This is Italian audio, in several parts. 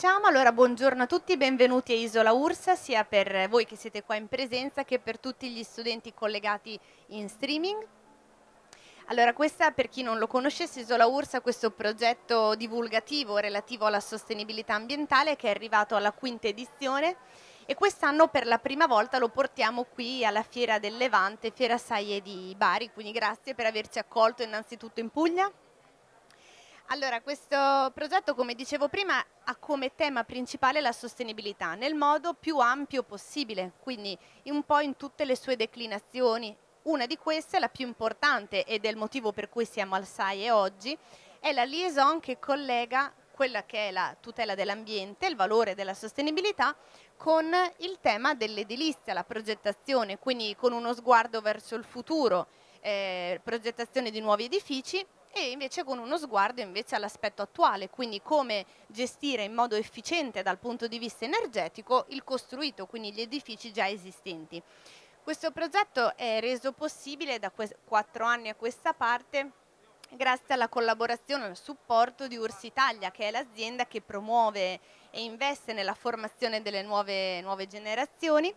Cominciamo, allora buongiorno a tutti, benvenuti a Isola Ursa, sia per voi che siete qua in presenza che per tutti gli studenti collegati in streaming. Allora questa, per chi non lo conoscesse, Isola Ursa, questo progetto divulgativo relativo alla sostenibilità ambientale che è arrivato alla quinta edizione e quest'anno per la prima volta lo portiamo qui alla Fiera del Levante, Fiera Saie di Bari, quindi grazie per averci accolto innanzitutto in Puglia. Allora, questo progetto, come dicevo prima, ha come tema principale la sostenibilità nel modo più ampio possibile, quindi un po' in tutte le sue declinazioni. Una di queste, la più importante ed è il motivo per cui siamo al SAIE oggi, è la liaison che collega quella che è la tutela dell'ambiente, il valore della sostenibilità, con il tema dell'edilizia, la progettazione, quindi con uno sguardo verso il futuro, eh, progettazione di nuovi edifici e invece con uno sguardo all'aspetto attuale, quindi come gestire in modo efficiente dal punto di vista energetico il costruito, quindi gli edifici già esistenti. Questo progetto è reso possibile da quattro anni a questa parte grazie alla collaborazione e al supporto di Urs Italia, che è l'azienda che promuove e investe nella formazione delle nuove, nuove generazioni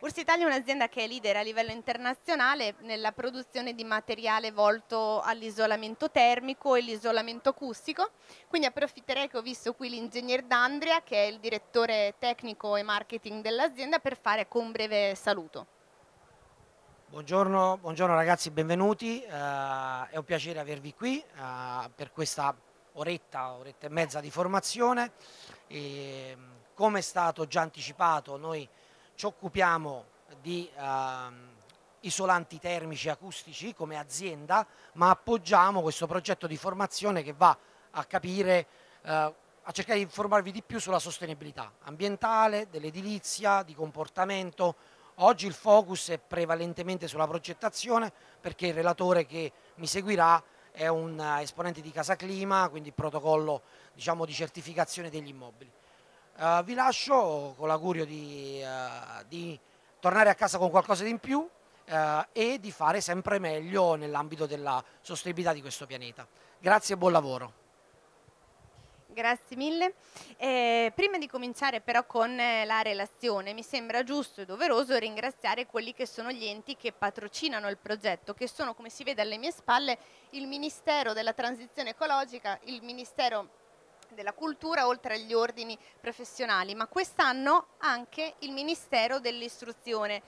Ursi Italia è un'azienda che è leader a livello internazionale nella produzione di materiale volto all'isolamento termico e l'isolamento acustico, quindi approfitterei che ho visto qui l'ingegner D'Andria che è il direttore tecnico e marketing dell'azienda per fare con un breve saluto. Buongiorno, buongiorno ragazzi, benvenuti, eh, è un piacere avervi qui eh, per questa oretta, oretta e mezza di formazione. E, come è stato già anticipato, noi ci occupiamo di ehm, isolanti termici e acustici come azienda, ma appoggiamo questo progetto di formazione che va a capire, eh, a cercare di informarvi di più sulla sostenibilità ambientale, dell'edilizia, di comportamento. Oggi il focus è prevalentemente sulla progettazione perché il relatore che mi seguirà è un eh, esponente di Casa Clima, quindi protocollo diciamo, di certificazione degli immobili. Uh, vi lascio con l'augurio di, uh, di, tornare a casa con qualcosa di in più uh, e di fare sempre meglio nell'ambito della sostenibilità di questo pianeta. Grazie e buon lavoro. Grazie mille. Eh, prima di cominciare però con la relazione, mi sembra giusto e doveroso ringraziare quelli che sono gli enti che patrocinano il progetto, che sono, come si vede alle mie spalle, il Ministero della Transizione Ecologica, il Ministero della cultura oltre agli ordini professionali, ma quest'anno anche il Ministero dell'Istruzione.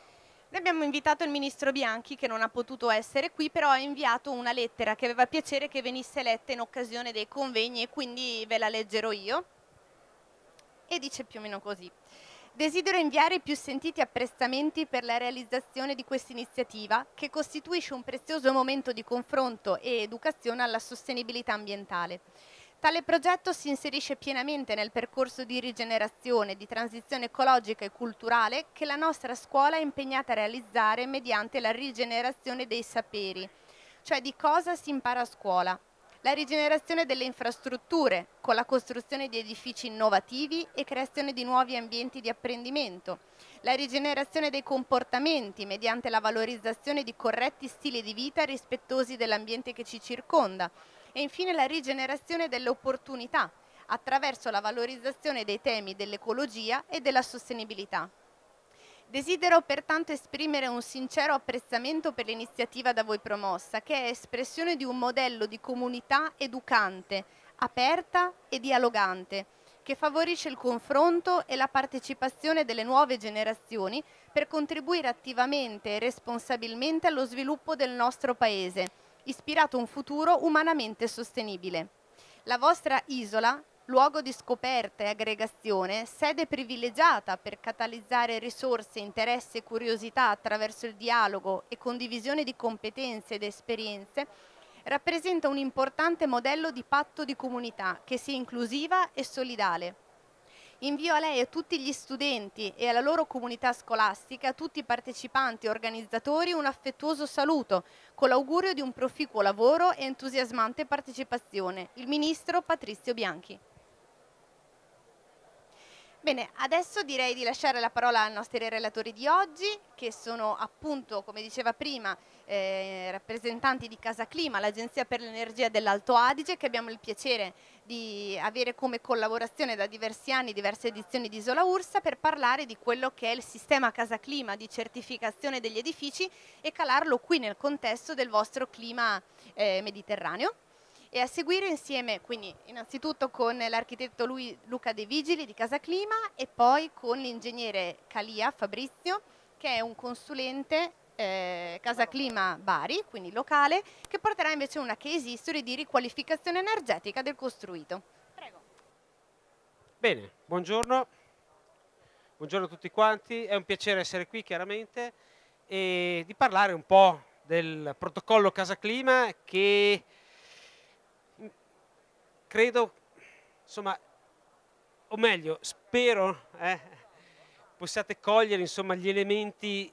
Noi abbiamo invitato il Ministro Bianchi che non ha potuto essere qui, però ha inviato una lettera che aveva piacere che venisse letta in occasione dei convegni e quindi ve la leggerò io. E dice più o meno così. Desidero inviare i più sentiti apprezzamenti per la realizzazione di questa iniziativa che costituisce un prezioso momento di confronto e educazione alla sostenibilità ambientale. Tale progetto si inserisce pienamente nel percorso di rigenerazione, di transizione ecologica e culturale che la nostra scuola è impegnata a realizzare mediante la rigenerazione dei saperi, cioè di cosa si impara a scuola, la rigenerazione delle infrastrutture con la costruzione di edifici innovativi e creazione di nuovi ambienti di apprendimento, la rigenerazione dei comportamenti mediante la valorizzazione di corretti stili di vita rispettosi dell'ambiente che ci circonda, e infine la rigenerazione delle opportunità attraverso la valorizzazione dei temi dell'ecologia e della sostenibilità. Desidero pertanto esprimere un sincero apprezzamento per l'iniziativa da voi promossa, che è espressione di un modello di comunità educante, aperta e dialogante, che favorisce il confronto e la partecipazione delle nuove generazioni per contribuire attivamente e responsabilmente allo sviluppo del nostro Paese ispirato un futuro umanamente sostenibile. La vostra isola, luogo di scoperta e aggregazione, sede privilegiata per catalizzare risorse, interessi e curiosità attraverso il dialogo e condivisione di competenze ed esperienze, rappresenta un importante modello di patto di comunità che sia inclusiva e solidale Invio a lei e a tutti gli studenti e alla loro comunità scolastica, a tutti i partecipanti e organizzatori, un affettuoso saluto, con l'augurio di un proficuo lavoro e entusiasmante partecipazione. Il Ministro Patrizio Bianchi. Bene, adesso direi di lasciare la parola ai nostri relatori di oggi che sono appunto, come diceva prima, eh, rappresentanti di Casa Clima, l'Agenzia per l'Energia dell'Alto Adige che abbiamo il piacere di avere come collaborazione da diversi anni diverse edizioni di Isola Ursa per parlare di quello che è il sistema Casa Clima di certificazione degli edifici e calarlo qui nel contesto del vostro clima eh, mediterraneo e a seguire insieme, quindi innanzitutto con l'architetto Luca De Vigili di Casa Clima e poi con l'ingegnere Calia Fabrizio che è un consulente eh, Casa Clima Bari, quindi locale, che porterà invece una case history di riqualificazione energetica del costruito. Prego. Bene, buongiorno. Buongiorno a tutti quanti, è un piacere essere qui chiaramente e di parlare un po' del protocollo Casa Clima che credo, insomma, o meglio, spero eh, possiate cogliere insomma, gli elementi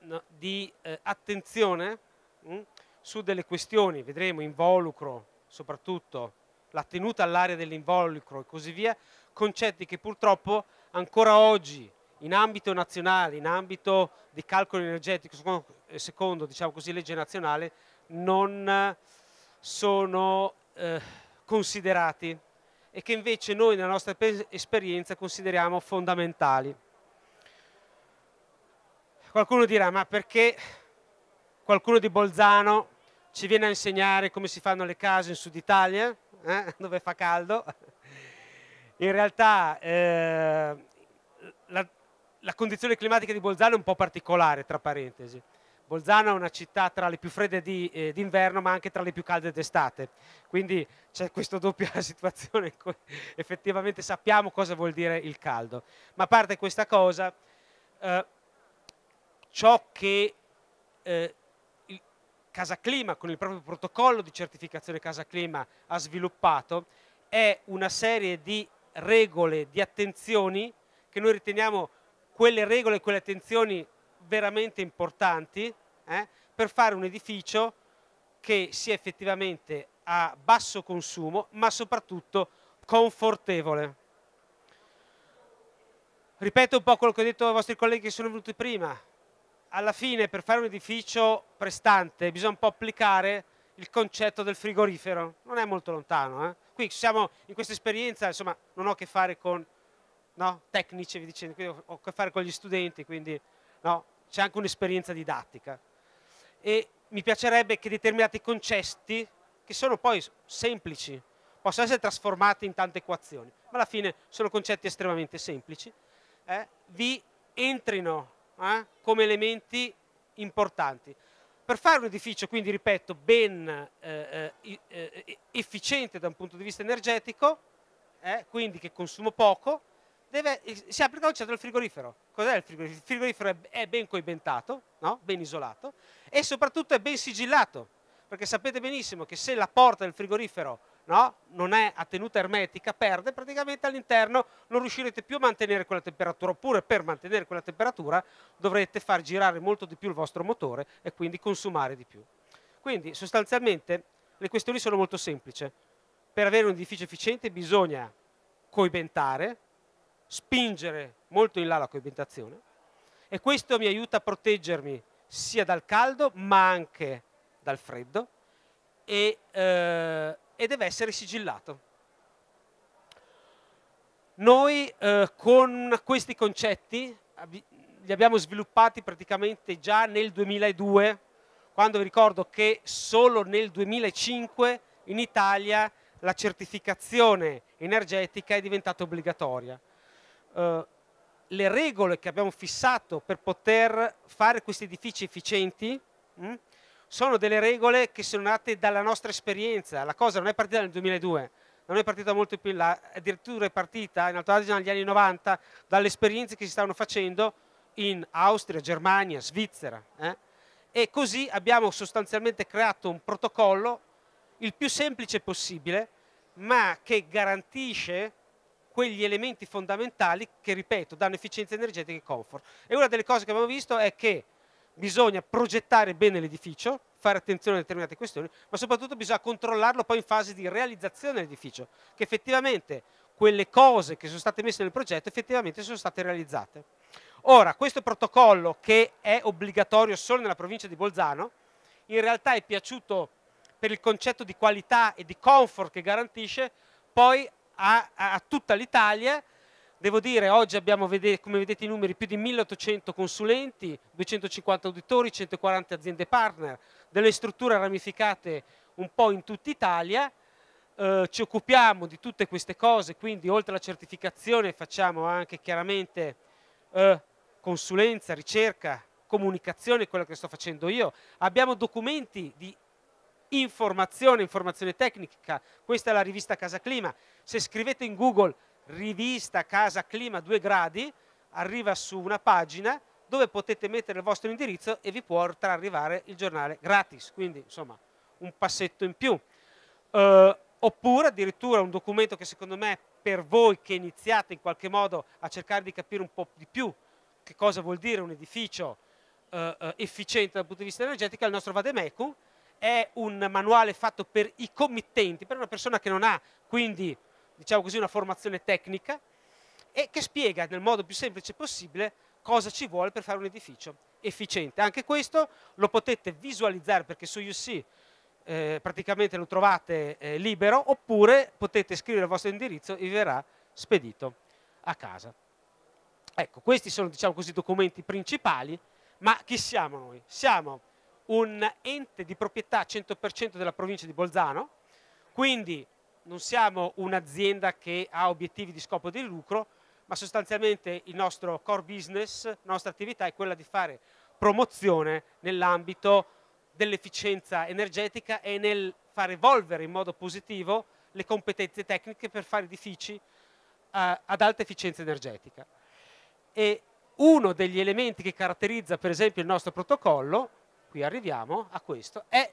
no, di eh, attenzione mh, mm, su delle questioni, vedremo involucro soprattutto, la tenuta all'area dell'involucro e così via, concetti che purtroppo ancora oggi in ambito nazionale, in ambito di calcolo energetico, secondo, eh, secondo diciamo così, legge nazionale, non eh, sono... Eh, considerati e che invece noi nella nostra esperienza consideriamo fondamentali. Qualcuno dirà, ma perché qualcuno di Bolzano ci viene a insegnare come si fanno le case in Sud Italia, eh? dove fa caldo? In realtà eh, la, la condizione climatica di Bolzano è un po' particolare, tra parentesi. Bolzano è una città tra le più fredde eh, d'inverno eh, ma anche tra le più calde d'estate, quindi c'è questa doppia situazione in cui effettivamente sappiamo cosa vuol dire il caldo. Ma a parte questa cosa, eh, ciò che eh, Casa Clima con il proprio protocollo di certificazione Casa Clima ha sviluppato è una serie di regole, di attenzioni che noi riteniamo quelle regole e quelle attenzioni veramente importanti eh, per fare un edificio che sia effettivamente a basso consumo ma soprattutto confortevole. Ripeto un po' quello che ho detto ai vostri colleghi che sono venuti prima. Alla fine per fare un edificio prestante bisogna un po' applicare il concetto del frigorifero, non è molto lontano. Eh? Qui siamo in questa esperienza, insomma, non ho a che fare con no, tecnici, vi dicendo, ho a che fare con gli studenti, quindi no, c'è anche un'esperienza didattica e mi piacerebbe che determinati concetti, che sono poi semplici, possono essere trasformati in tante equazioni, ma alla fine sono concetti estremamente semplici, eh, vi entrino eh, come elementi importanti. Per fare un edificio, quindi ripeto, ben eh, eh, eh efficiente da un punto di vista energetico, eh, quindi che consumo poco, deve, eh, si applica il concetto del frigorifero. Cos'è il frigorifero? Il frigorifero è, ben coibentato, no? ben isolato e soprattutto è ben sigillato, perché sapete benissimo che se la porta del frigorifero no? non è a tenuta ermetica, perde, praticamente all'interno non riuscirete più a mantenere quella temperatura, oppure per mantenere quella temperatura dovrete far girare molto di più il vostro motore e quindi consumare di più. Quindi sostanzialmente le questioni sono molto semplici. Per avere un edificio efficiente bisogna coibentare, spingere molto in là la coibentazione e questo mi aiuta a proteggermi sia dal caldo ma anche dal freddo e, eh, e deve essere sigillato. Noi eh, con questi concetti li abbiamo sviluppati praticamente già nel 2002, quando vi ricordo che solo nel 2005 in Italia la certificazione energetica è diventata obbligatoria. Eh, le regole che abbiamo fissato per poter fare questi edifici efficienti mh, mm, sono delle regole che sono nate dalla nostra esperienza. La cosa non è partita nel 2002, non è partita molto più in là, addirittura è partita in Alto Adige negli anni 90 dalle esperienze che si stavano facendo in Austria, Germania, Svizzera. Eh? E così abbiamo sostanzialmente creato un protocollo il più semplice possibile, ma che garantisce quegli elementi fondamentali che, ripeto, danno efficienza energetica e comfort. E una delle cose che abbiamo visto è che bisogna progettare bene l'edificio, fare attenzione a determinate questioni, ma soprattutto bisogna controllarlo poi in fase di realizzazione dell'edificio, che effettivamente quelle cose che sono state messe nel progetto effettivamente sono state realizzate. Ora, questo protocollo che è obbligatorio solo nella provincia di Bolzano, in realtà è piaciuto per il concetto di qualità e di comfort che garantisce, poi a, a tutta l'Italia. Devo dire, oggi abbiamo, come vedete i numeri, più di 1800 consulenti, 250 auditori, 140 aziende partner, delle strutture ramificate un po' in tutta Italia. Eh, ci occupiamo di tutte queste cose, quindi oltre alla certificazione facciamo anche chiaramente eh, consulenza, ricerca, comunicazione, quello che sto facendo io. Abbiamo documenti di informazione, informazione tecnica, questa è la rivista Casa Clima, se scrivete in Google rivista Casa Clima 2 gradi, arriva su una pagina dove potete mettere il vostro indirizzo e vi può arrivare il giornale gratis, quindi insomma un passetto in più. Eh, oppure addirittura un documento che secondo me per voi che iniziate in qualche modo a cercare di capire un po' di più che cosa vuol dire un edificio eh, eh efficiente dal punto di vista energetico è il nostro Vademecum, è un manuale fatto per i committenti, per una persona che non ha quindi diciamo così, una formazione tecnica e che spiega nel modo più semplice possibile cosa ci vuole per fare un edificio efficiente. Anche questo lo potete visualizzare perché su UC eh, praticamente lo trovate eh, libero oppure potete scrivere il vostro indirizzo e vi verrà spedito a casa. Ecco, questi sono diciamo così, i documenti principali, ma chi siamo noi? Siamo un ente di proprietà 100% della provincia di Bolzano, quindi non siamo un'azienda che ha obiettivi di scopo di lucro, ma sostanzialmente il nostro core business, la nostra attività è quella di fare promozione nell'ambito dell'efficienza energetica e nel far evolvere in modo positivo le competenze tecniche per fare edifici uh, ad alta efficienza energetica. E uno degli elementi che caratterizza per esempio il nostro protocollo qui arriviamo a questo, è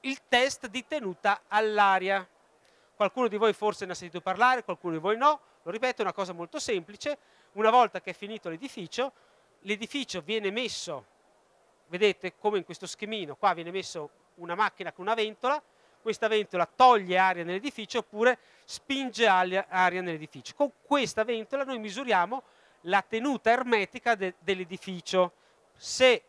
il test di tenuta all'aria. Qualcuno di voi forse ne ha sentito parlare, qualcuno di voi no, lo ripeto, è una cosa molto semplice, una volta che è finito l'edificio, l'edificio viene messo, vedete come in questo schemino, qua viene messo una macchina con una ventola, questa ventola toglie aria nell'edificio oppure spinge aria nell'edificio. Con questa ventola noi misuriamo la tenuta ermetica de dell'edificio. Se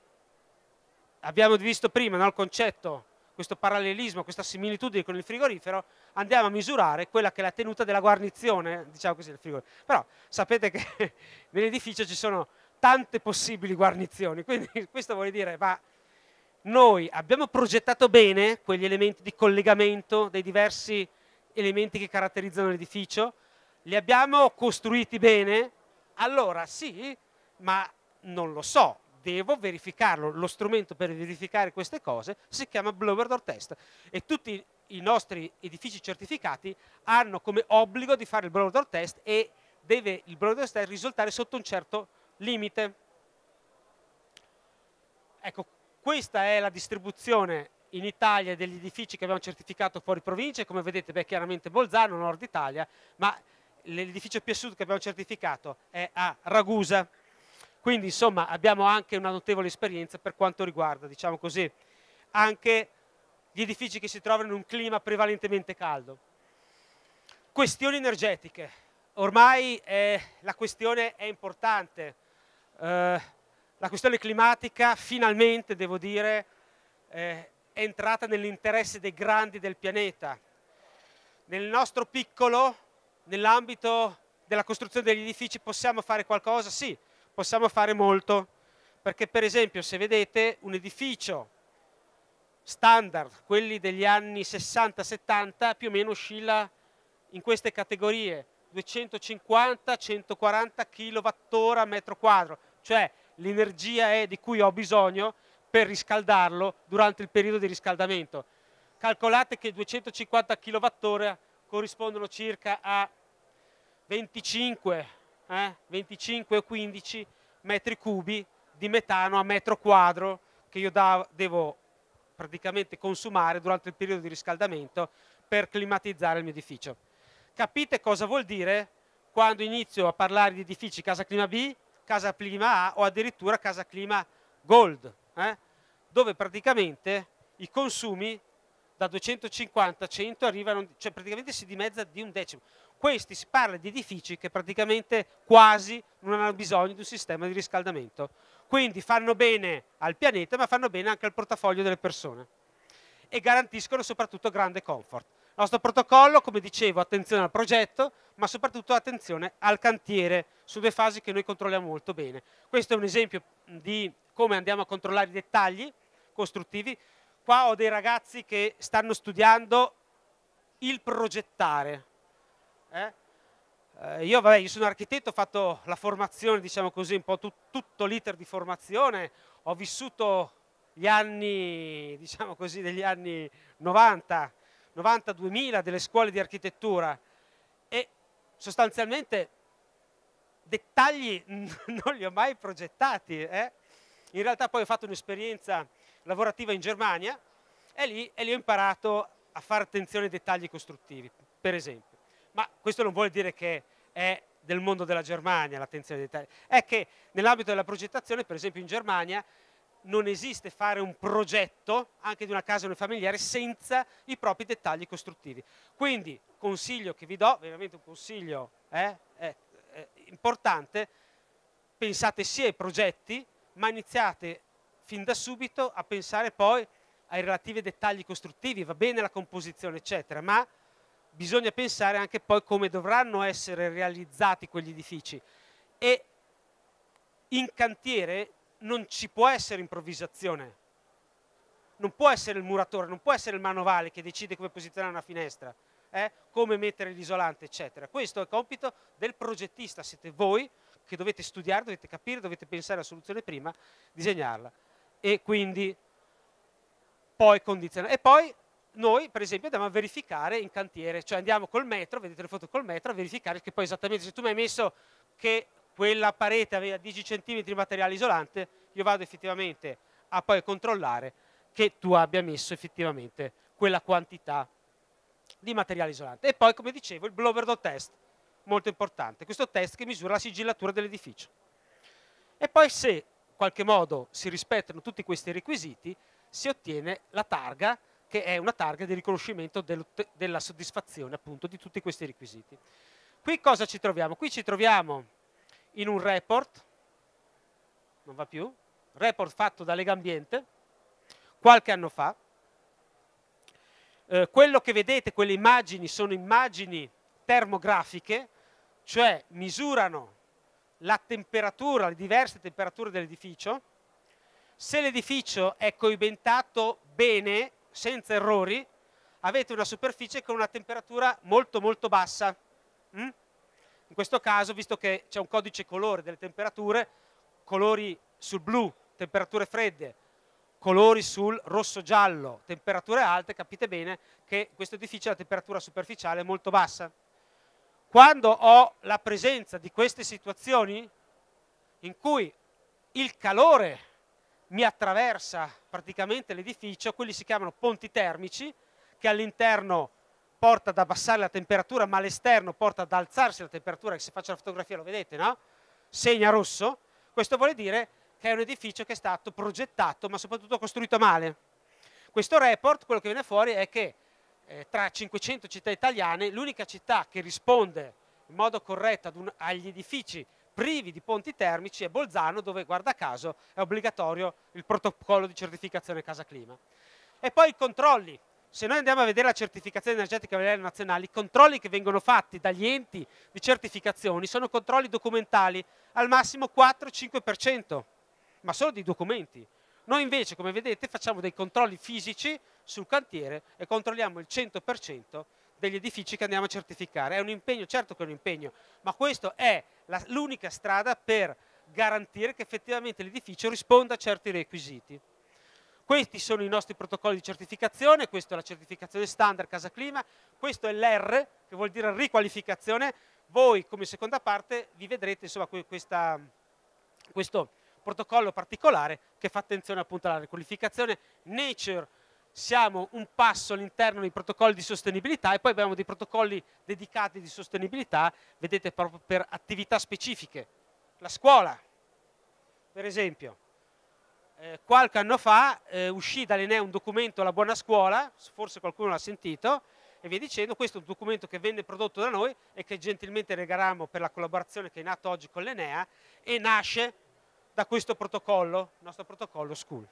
abbiamo visto prima no, il concetto, questo parallelismo, questa similitudine con il frigorifero, andiamo a misurare quella che è la tenuta della guarnizione, diciamo così, del frigorifero. Però sapete che nell'edificio ci sono tante possibili guarnizioni, quindi questo vuol dire, ma noi abbiamo progettato bene quegli elementi di collegamento dei diversi elementi che caratterizzano l'edificio, li abbiamo costruiti bene, allora sì, ma non lo so, devo verificarlo. Lo strumento per verificare queste cose si chiama blower door test e tutti i nostri edifici certificati hanno come obbligo di fare il blower door test e deve il blower door test risultare sotto un certo limite. Ecco, questa è la distribuzione in Italia degli edifici che abbiamo certificato fuori provincia, come vedete beh, chiaramente Bolzano, nord Italia, ma l'edificio più a sud che abbiamo certificato è a Ragusa. Quindi insomma abbiamo anche una notevole esperienza per quanto riguarda, diciamo così, anche gli edifici che si trovano in un clima prevalentemente caldo. Questioni energetiche. Ormai eh, la questione è importante. Eh, la questione climatica finalmente, devo dire, eh, è entrata nell'interesse dei grandi del pianeta. Nel nostro piccolo, nell'ambito della costruzione degli edifici, possiamo fare qualcosa? Sì, possiamo fare molto, perché per esempio se vedete un edificio standard, quelli degli anni 60-70, più o meno oscilla in queste categorie, 250-140 kWh metro quadro, cioè l'energia è di cui ho bisogno per riscaldarlo durante il periodo di riscaldamento. Calcolate che 250 kWh corrispondono circa a 25 eh, 25 o 15 metri cubi di metano a metro quadro che io da, devo praticamente consumare durante il periodo di riscaldamento per climatizzare il mio edificio. Capite cosa vuol dire quando inizio a parlare di edifici casa clima B, casa clima A o addirittura casa clima Gold, eh? dove praticamente i consumi da 250 a 100 arrivano, cioè praticamente si dimezza di un decimo. Questi si parla di edifici che praticamente quasi non hanno bisogno di un sistema di riscaldamento. Quindi fanno bene al pianeta ma fanno bene anche al portafoglio delle persone e garantiscono soprattutto grande comfort. Il nostro protocollo, come dicevo, attenzione al progetto, ma soprattutto attenzione al cantiere, su due fasi che noi controlliamo molto bene. Questo è un esempio di come andiamo a controllare i dettagli costruttivi. Qua ho dei ragazzi che stanno studiando il progettare, eh? Eh, io, vabbè, io, sono architetto, ho fatto la formazione, diciamo così, un po' tu, tutto l'iter di formazione, ho vissuto gli anni, diciamo così, degli anni 90, 90-2000 delle scuole di architettura e sostanzialmente dettagli non li ho mai progettati. Eh? In realtà poi ho fatto un'esperienza lavorativa in Germania e lì, e lì ho imparato a fare attenzione ai dettagli costruttivi, per esempio ma questo non vuol dire che è del mondo della Germania l'attenzione dell'Italia, è che nell'ambito della progettazione, per esempio in Germania, non esiste fare un progetto anche di una casa unifamiliare senza i propri dettagli costruttivi. Quindi consiglio che vi do, veramente un consiglio eh, eh, eh, importante, pensate sia ai progetti, ma iniziate fin da subito a pensare poi ai relativi dettagli costruttivi, va bene la composizione eccetera, ma bisogna pensare anche poi come dovranno essere realizzati quegli edifici e in cantiere non ci può essere improvvisazione non può essere il muratore, non può essere il manovale che decide come posizionare una finestra eh? come mettere l'isolante eccetera questo è compito del progettista siete voi che dovete studiare, dovete capire, dovete pensare alla soluzione prima disegnarla e quindi poi condizionare e poi noi per esempio andiamo a verificare in cantiere, cioè andiamo col metro, vedete le foto col metro, a verificare che poi esattamente se tu mi hai messo che quella parete aveva 10 cm di materiale isolante, io vado effettivamente a poi controllare che tu abbia messo effettivamente quella quantità di materiale isolante. E poi, come dicevo, il blower dot test, molto importante, questo test che misura la sigillatura dell'edificio. E poi se in qualche modo si rispettano tutti questi requisiti, si ottiene la targa che è una targa di riconoscimento del, della soddisfazione appunto di tutti questi requisiti. Qui cosa ci troviamo? Qui ci troviamo in un report, non va più, report fatto da Lega Ambiente qualche anno fa. Eh, quello che vedete, quelle immagini, sono immagini termografiche, cioè misurano la temperatura, le diverse temperature dell'edificio. Se l'edificio è coibentato bene senza errori, avete una superficie con una temperatura molto molto bassa. Mm? In questo caso, visto che c'è un codice colore delle temperature, colori sul blu, temperature fredde, colori sul rosso-giallo, temperature alte, capite bene che in questo edificio la temperatura superficiale è molto bassa. Quando ho la presenza di queste situazioni in cui il calore mi attraversa praticamente l'edificio, quelli si chiamano ponti termici, che all'interno porta ad abbassare la temperatura, ma all'esterno porta ad alzarsi la temperatura, che se faccio la fotografia lo vedete, no? Segna rosso. Questo vuol dire che è un edificio che è stato progettato, ma soprattutto costruito male. Questo report, quello che viene fuori è che eh, tra 500 città italiane, l'unica città che risponde in modo corretto un, agli edifici privi di ponti termici e Bolzano dove guarda caso è obbligatorio il protocollo di certificazione casa clima. E poi i controlli, se noi andiamo a vedere la certificazione energetica delle nazionali, i controlli che vengono fatti dagli enti di certificazioni sono controlli documentali al massimo 4-5%, ma solo di documenti. Noi invece, come vedete, facciamo dei controlli fisici sul cantiere e controlliamo il 100% degli edifici che andiamo a certificare. È un impegno, certo che è un impegno, ma questo è l'unica strada per garantire che effettivamente l'edificio risponda a certi requisiti. Questi sono i nostri protocolli di certificazione, questa è la certificazione standard Casa Clima, questo è l'R che vuol dire riqualificazione, voi come seconda parte vi vedrete insomma, questa, questo protocollo particolare che fa attenzione appunto alla riqualificazione, Nature siamo un passo all'interno dei protocolli di sostenibilità e poi abbiamo dei protocolli dedicati di sostenibilità, vedete proprio per attività specifiche. La scuola, per esempio. Eh, qualche anno fa eh, uscì dall'Enea un documento La buona scuola, forse qualcuno l'ha sentito, e via dicendo, questo è un documento che venne prodotto da noi e che gentilmente regalammo per la collaborazione che è nata oggi con l'Enea e nasce da questo protocollo, il nostro protocollo School.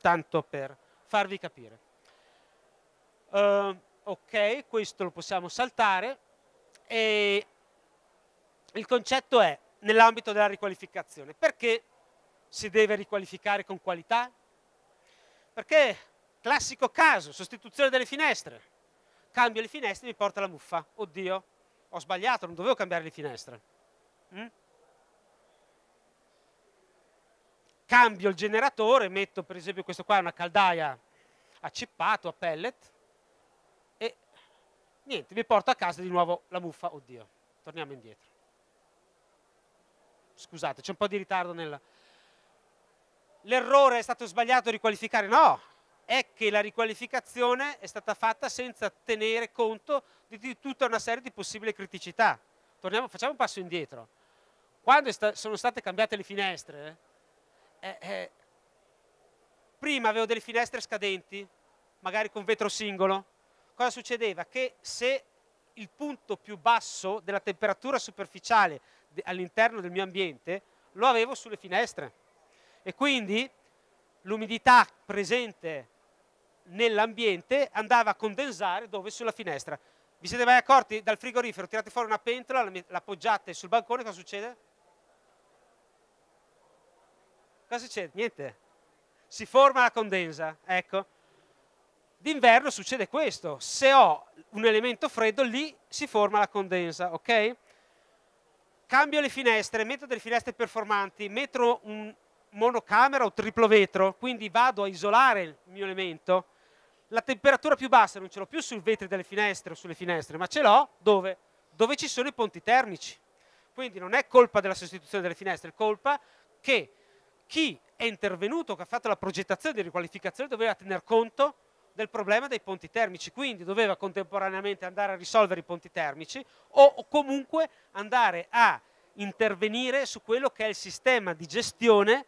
Tanto per farvi capire. Uh, ok, questo lo possiamo saltare e il concetto è nell'ambito della riqualificazione. Perché si deve riqualificare con qualità? Perché, classico caso, sostituzione delle finestre. Cambio le finestre e mi porta la muffa. Oddio, ho sbagliato, non dovevo cambiare le finestre. Mm? cambio il generatore, metto per esempio questo qua, una caldaia a cippato, a pellet, e niente, mi porto a casa di nuovo la muffa, oddio, torniamo indietro. Scusate, c'è un po' di ritardo nel... L'errore è stato sbagliato a riqualificare? No, è che la riqualificazione è stata fatta senza tenere conto di tutta una serie di possibili criticità. Torniamo, facciamo un passo indietro. Quando sono state cambiate le finestre, eh, eh, eh. prima avevo delle finestre scadenti, magari con vetro singolo, cosa succedeva? Che se il punto più basso della temperatura superficiale all'interno del mio ambiente lo avevo sulle finestre e quindi l'umidità presente nell'ambiente andava a condensare dove sulla finestra. Vi siete mai accorti dal frigorifero, tirate fuori una pentola, l'appoggiate sul balcone, cosa succede? cosa c'è? Niente. Si forma la condensa, ecco. D'inverno succede questo, se ho un elemento freddo lì si forma la condensa, ok? Cambio le finestre, metto delle finestre performanti, metto un monocamera o triplo vetro, quindi vado a isolare il mio elemento, la temperatura più bassa non ce l'ho più sul vetro delle finestre o sulle finestre, ma ce l'ho dove? Dove ci sono i ponti termici. Quindi non è colpa della sostituzione delle finestre, è colpa che chi è intervenuto, che ha fatto la progettazione di riqualificazione, doveva tener conto del problema dei ponti termici, quindi doveva contemporaneamente andare a risolvere i ponti termici o comunque andare a intervenire su quello che è il sistema di gestione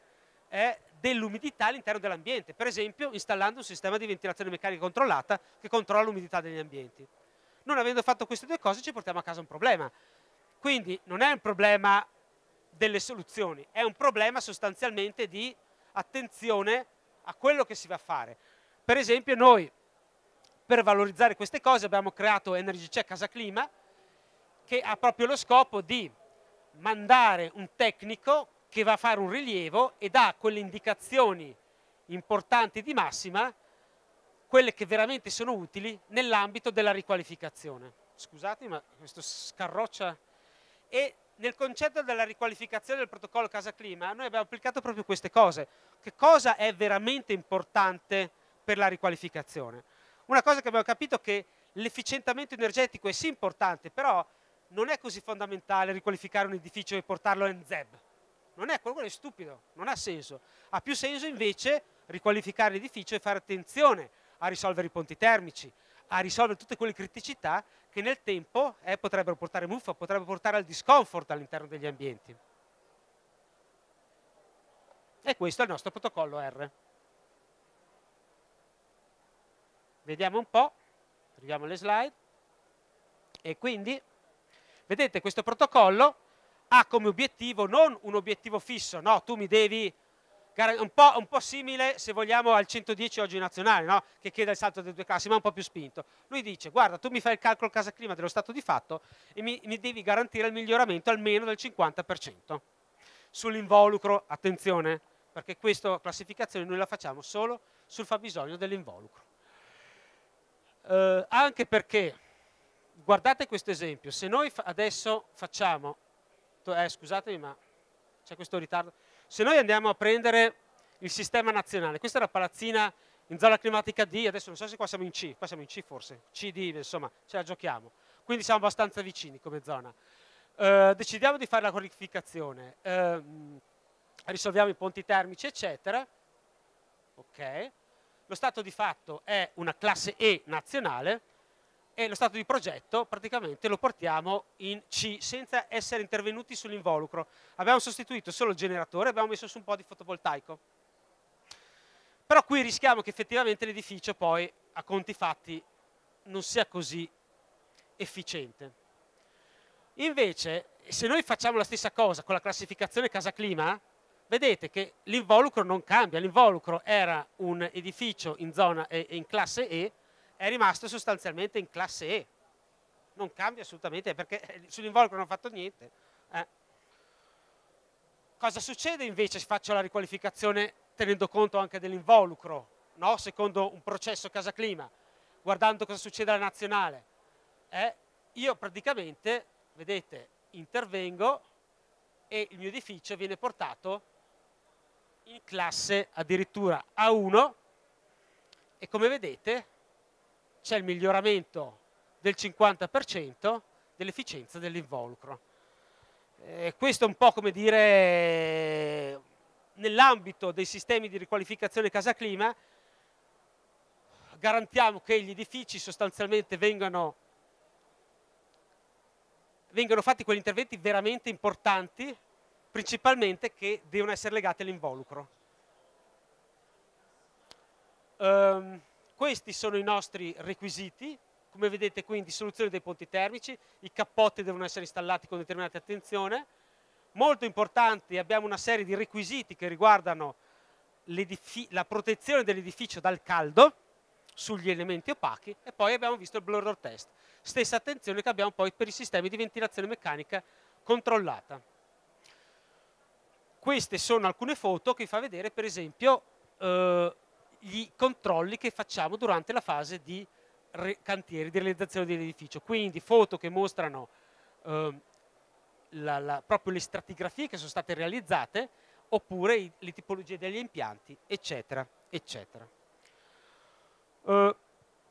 eh, dell'umidità all'interno dell'ambiente, per esempio installando un sistema di ventilazione meccanica controllata che controlla l'umidità degli ambienti. Non avendo fatto queste due cose ci portiamo a casa un problema. Quindi non è un problema delle soluzioni, è un problema sostanzialmente di attenzione a quello che si va a fare. Per esempio noi per valorizzare queste cose abbiamo creato Energy Check Casa Clima che ha proprio lo scopo di mandare un tecnico che va a fare un rilievo e dà quelle indicazioni importanti di massima, quelle che veramente sono utili nell'ambito della riqualificazione. Scusate ma questo scarroccia e nel concetto della riqualificazione del protocollo Casa Clima noi abbiamo applicato proprio queste cose. Che cosa è veramente importante per la riqualificazione? Una cosa che abbiamo capito è che l'efficientamento energetico è sì importante, però non è così fondamentale riqualificare un edificio e portarlo in ZEB. Non è, quello è stupido, non ha senso. Ha più senso invece riqualificare l'edificio e fare attenzione a risolvere i ponti termici, a risolvere tutte quelle criticità che nel tempo eh, potrebbero portare muffa, potrebbero portare al discomfort all'interno degli ambienti. E questo è il nostro protocollo R. Vediamo un po', arriviamo alle slide. E quindi, vedete, questo protocollo ha come obiettivo non un obiettivo fisso, no, tu mi devi un po', un po', simile se vogliamo al 110 oggi nazionale, no? che chiede il salto delle due classi, ma un po' più spinto. Lui dice, guarda, tu mi fai il calcolo casa clima dello stato di fatto e mi, mi devi garantire il miglioramento almeno del 50%. Sull'involucro, attenzione, perché questa classificazione noi la facciamo solo sul fabbisogno dell'involucro. Eh, anche perché, guardate questo esempio, se noi adesso facciamo, eh, scusatemi ma c'è questo ritardo, se noi andiamo a prendere il sistema nazionale, questa è la palazzina in zona climatica D, adesso non so se qua siamo in C, qua siamo in C forse, CD, insomma, ce la giochiamo. Quindi siamo abbastanza vicini come zona. Eh, decidiamo di fare la qualificazione, eh, risolviamo i ponti termici, eccetera. Ok. Lo stato di fatto è una classe E nazionale, e lo stato di progetto praticamente lo portiamo in C senza essere intervenuti sull'involucro. Abbiamo sostituito solo il generatore e abbiamo messo su un po' di fotovoltaico. Però qui rischiamo che effettivamente l'edificio poi, a conti fatti, non sia così efficiente. Invece, se noi facciamo la stessa cosa con la classificazione casa-clima, vedete che l'involucro non cambia, l'involucro era un edificio in, zona, in classe E è rimasto sostanzialmente in classe E. Non cambia assolutamente perché eh, sull'involucro non ha fatto niente. Eh. Cosa succede invece se faccio la riqualificazione tenendo conto anche dell'involucro, no? secondo un processo casa-clima, guardando cosa succede alla nazionale? Eh, io praticamente, vedete, intervengo e il mio edificio viene portato in classe addirittura A1 e come vedete c'è il miglioramento del 50% dell'efficienza dell'involucro. Eh, questo è un po' come dire nell'ambito dei sistemi di riqualificazione casa clima garantiamo che gli edifici sostanzialmente vengano, vengano fatti quegli interventi veramente importanti principalmente che devono essere legati all'involucro. Um, questi sono i nostri requisiti, come vedete quindi soluzione dei ponti termici, i cappotti devono essere installati con determinata attenzione, molto importanti abbiamo una serie di requisiti che riguardano la protezione dell'edificio dal caldo sugli elementi opachi e poi abbiamo visto il blurrer test. Stessa attenzione che abbiamo poi per i sistemi di ventilazione meccanica controllata. Queste sono alcune foto che vi fa vedere per esempio eh, gli controlli che facciamo durante la fase di cantieri di realizzazione dell'edificio. Quindi foto che mostrano eh, la, la, proprio le stratigrafie che sono state realizzate oppure i, le tipologie degli impianti, eccetera, eccetera. Eh,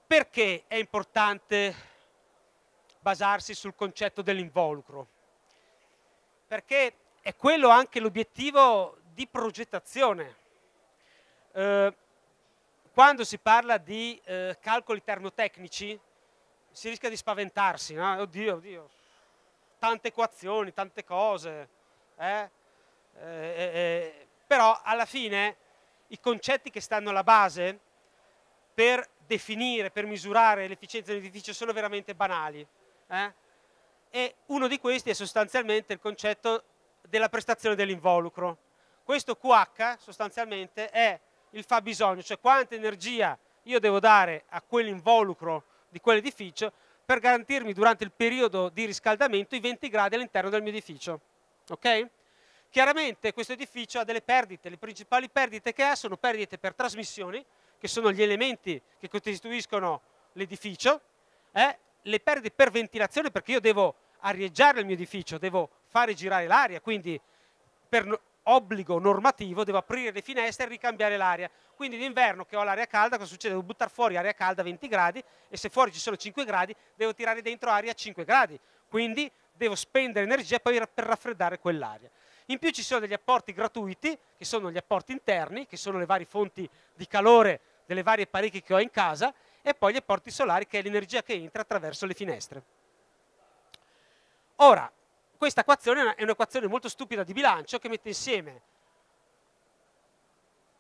perché è importante basarsi sul concetto dell'involucro? Perché è quello anche l'obiettivo di progettazione. Eh, quando si parla di eh, calcoli termotecnici si rischia di spaventarsi, no? oddio, oddio, tante equazioni, tante cose, eh? Eh, eh, eh però alla fine i concetti che stanno alla base per definire, per misurare l'efficienza dell'edificio sono veramente banali. Eh? E uno di questi è sostanzialmente il concetto della prestazione dell'involucro. Questo QH sostanzialmente è il fabbisogno, cioè quanta energia io devo dare a quell'involucro di quell'edificio per garantirmi durante il periodo di riscaldamento i 20 gradi all'interno del mio edificio. Okay? Chiaramente questo edificio ha delle perdite, le principali perdite che ha sono perdite per trasmissioni, che sono gli elementi che costituiscono l'edificio, eh? le perdite per ventilazione perché io devo arieggiare il mio edificio, devo fare girare l'aria, quindi per obbligo normativo, devo aprire le finestre e ricambiare l'aria. Quindi d'inverno che ho l'aria calda, cosa succede? Devo buttare fuori aria calda a 20 gradi e se fuori ci sono 5 gradi devo tirare dentro aria a 5 gradi. Quindi devo spendere energia poi per raffreddare quell'aria. In più ci sono degli apporti gratuiti, che sono gli apporti interni, che sono le varie fonti di calore delle varie pareti che ho in casa, e poi gli apporti solari, che è l'energia che entra attraverso le finestre. Ora, questa equazione è un'equazione molto stupida di bilancio che mette insieme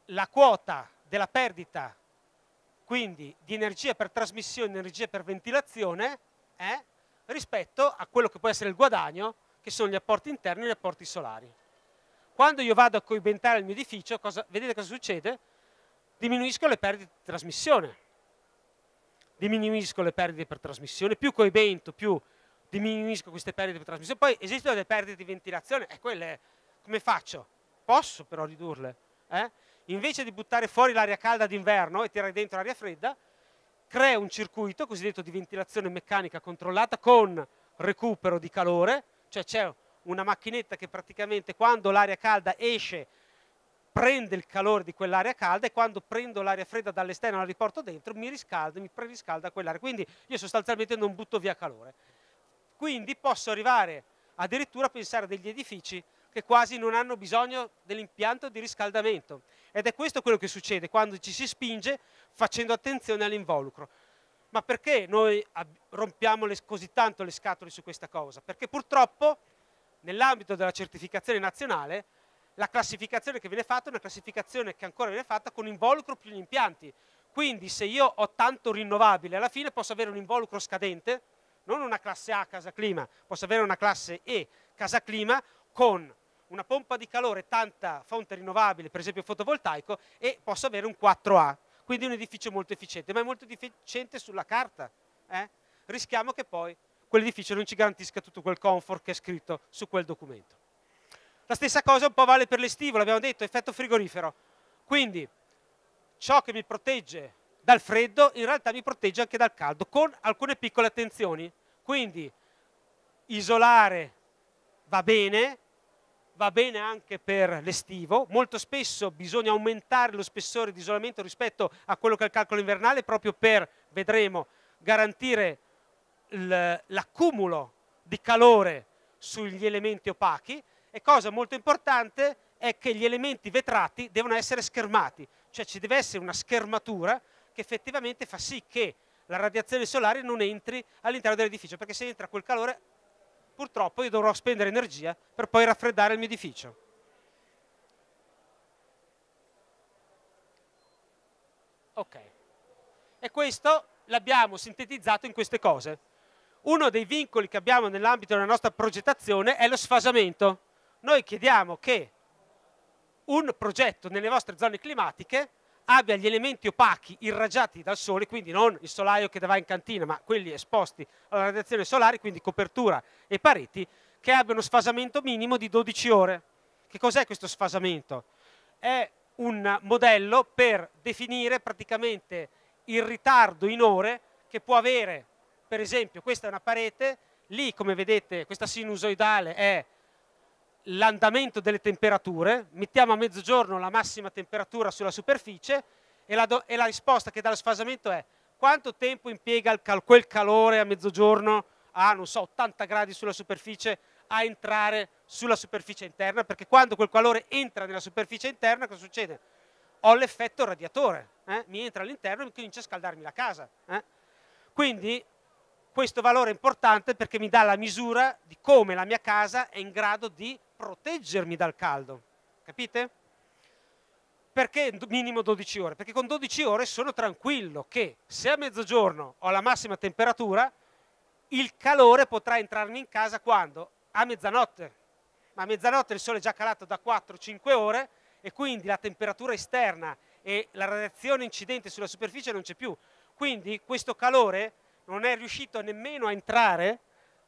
la quota della perdita quindi di energia per trasmissione e energia per ventilazione eh, rispetto a quello che può essere il guadagno che sono gli apporti interni e gli apporti solari. Quando io vado a coibentare il mio edificio, cosa, vedete cosa succede? Diminuisco le perdite di trasmissione. Diminuisco le perdite per trasmissione, più coibento, più diminuisco queste perdite di trasmissione. Poi esistono delle perdite di ventilazione, e eh, quelle eh, come faccio? Posso però ridurle. Eh? Invece di buttare fuori l'aria calda d'inverno e tirare dentro l'aria fredda, crea un circuito cosiddetto di ventilazione meccanica controllata con recupero di calore, cioè c'è una macchinetta che praticamente quando l'aria calda esce prende il calore di quell'aria calda e quando prendo l'aria fredda dall'esterno e la riporto dentro mi riscalda, mi preriscalda quell'aria. Quindi io sostanzialmente non butto via calore. Quindi posso arrivare addirittura a pensare a degli edifici che quasi non hanno bisogno dell'impianto di riscaldamento. Ed è questo quello che succede quando ci si spinge facendo attenzione all'involucro. Ma perché noi rompiamo le, così tanto le scatole su questa cosa? Perché purtroppo nell'ambito della certificazione nazionale la classificazione che viene fatta è una classificazione che ancora viene fatta con involucro più gli impianti. Quindi se io ho tanto rinnovabile alla fine posso avere un involucro scadente non una classe A casa clima, posso avere una classe E casa clima con una pompa di calore, tanta fonte rinnovabile, per esempio fotovoltaico, e posso avere un 4A. Quindi un edificio molto efficiente, ma è molto efficiente sulla carta. Eh? Rischiamo che poi quell'edificio non ci garantisca tutto quel comfort che è scritto su quel documento. La stessa cosa un po' vale per l'estivo, l'abbiamo detto, effetto frigorifero. Quindi ciò che mi protegge dal freddo in realtà mi protegge anche dal caldo, con alcune piccole attenzioni. Quindi isolare va bene, va bene anche per l'estivo, molto spesso bisogna aumentare lo spessore di isolamento rispetto a quello che è il calcolo invernale proprio per, vedremo, garantire l'accumulo di calore sugli elementi opachi e cosa molto importante è che gli elementi vetrati devono essere schermati, cioè ci deve essere una schermatura che effettivamente fa sì che la radiazione solare non entri all'interno dell'edificio, perché se entra quel calore purtroppo io dovrò spendere energia per poi raffreddare il mio edificio. Ok. E questo l'abbiamo sintetizzato in queste cose. Uno dei vincoli che abbiamo nell'ambito della nostra progettazione è lo sfasamento. Noi chiediamo che un progetto nelle vostre zone climatiche abbia gli elementi opachi irraggiati dal sole, quindi non il solaio che va in cantina, ma quelli esposti alla radiazione solare, quindi copertura e pareti, che abbiano sfasamento minimo di 12 ore. Che cos'è questo sfasamento? È un modello per definire praticamente il ritardo in ore che può avere, per esempio, questa è una parete, lì come vedete questa sinusoidale è l'andamento delle temperature, mettiamo a mezzogiorno la massima temperatura sulla superficie e la, do, e la risposta che dà lo sfasamento è quanto tempo impiega cal quel calore a mezzogiorno a non so, 80 gradi sulla superficie a entrare sulla superficie interna, perché quando quel calore entra nella superficie interna cosa succede? Ho l'effetto radiatore, eh? mi entra all'interno e comincia a scaldarmi la casa. Eh? Quindi questo valore è importante perché mi dà la misura di come la mia casa è in grado di proteggermi dal caldo, capite? Perché minimo 12 ore? Perché con 12 ore sono tranquillo che se a mezzogiorno ho la massima temperatura, il calore potrà entrarmi in casa quando? A mezzanotte. Ma a mezzanotte il sole è già calato da 4-5 ore e quindi la temperatura esterna e la radiazione incidente sulla superficie non c'è più. Quindi questo calore non è riuscito nemmeno a entrare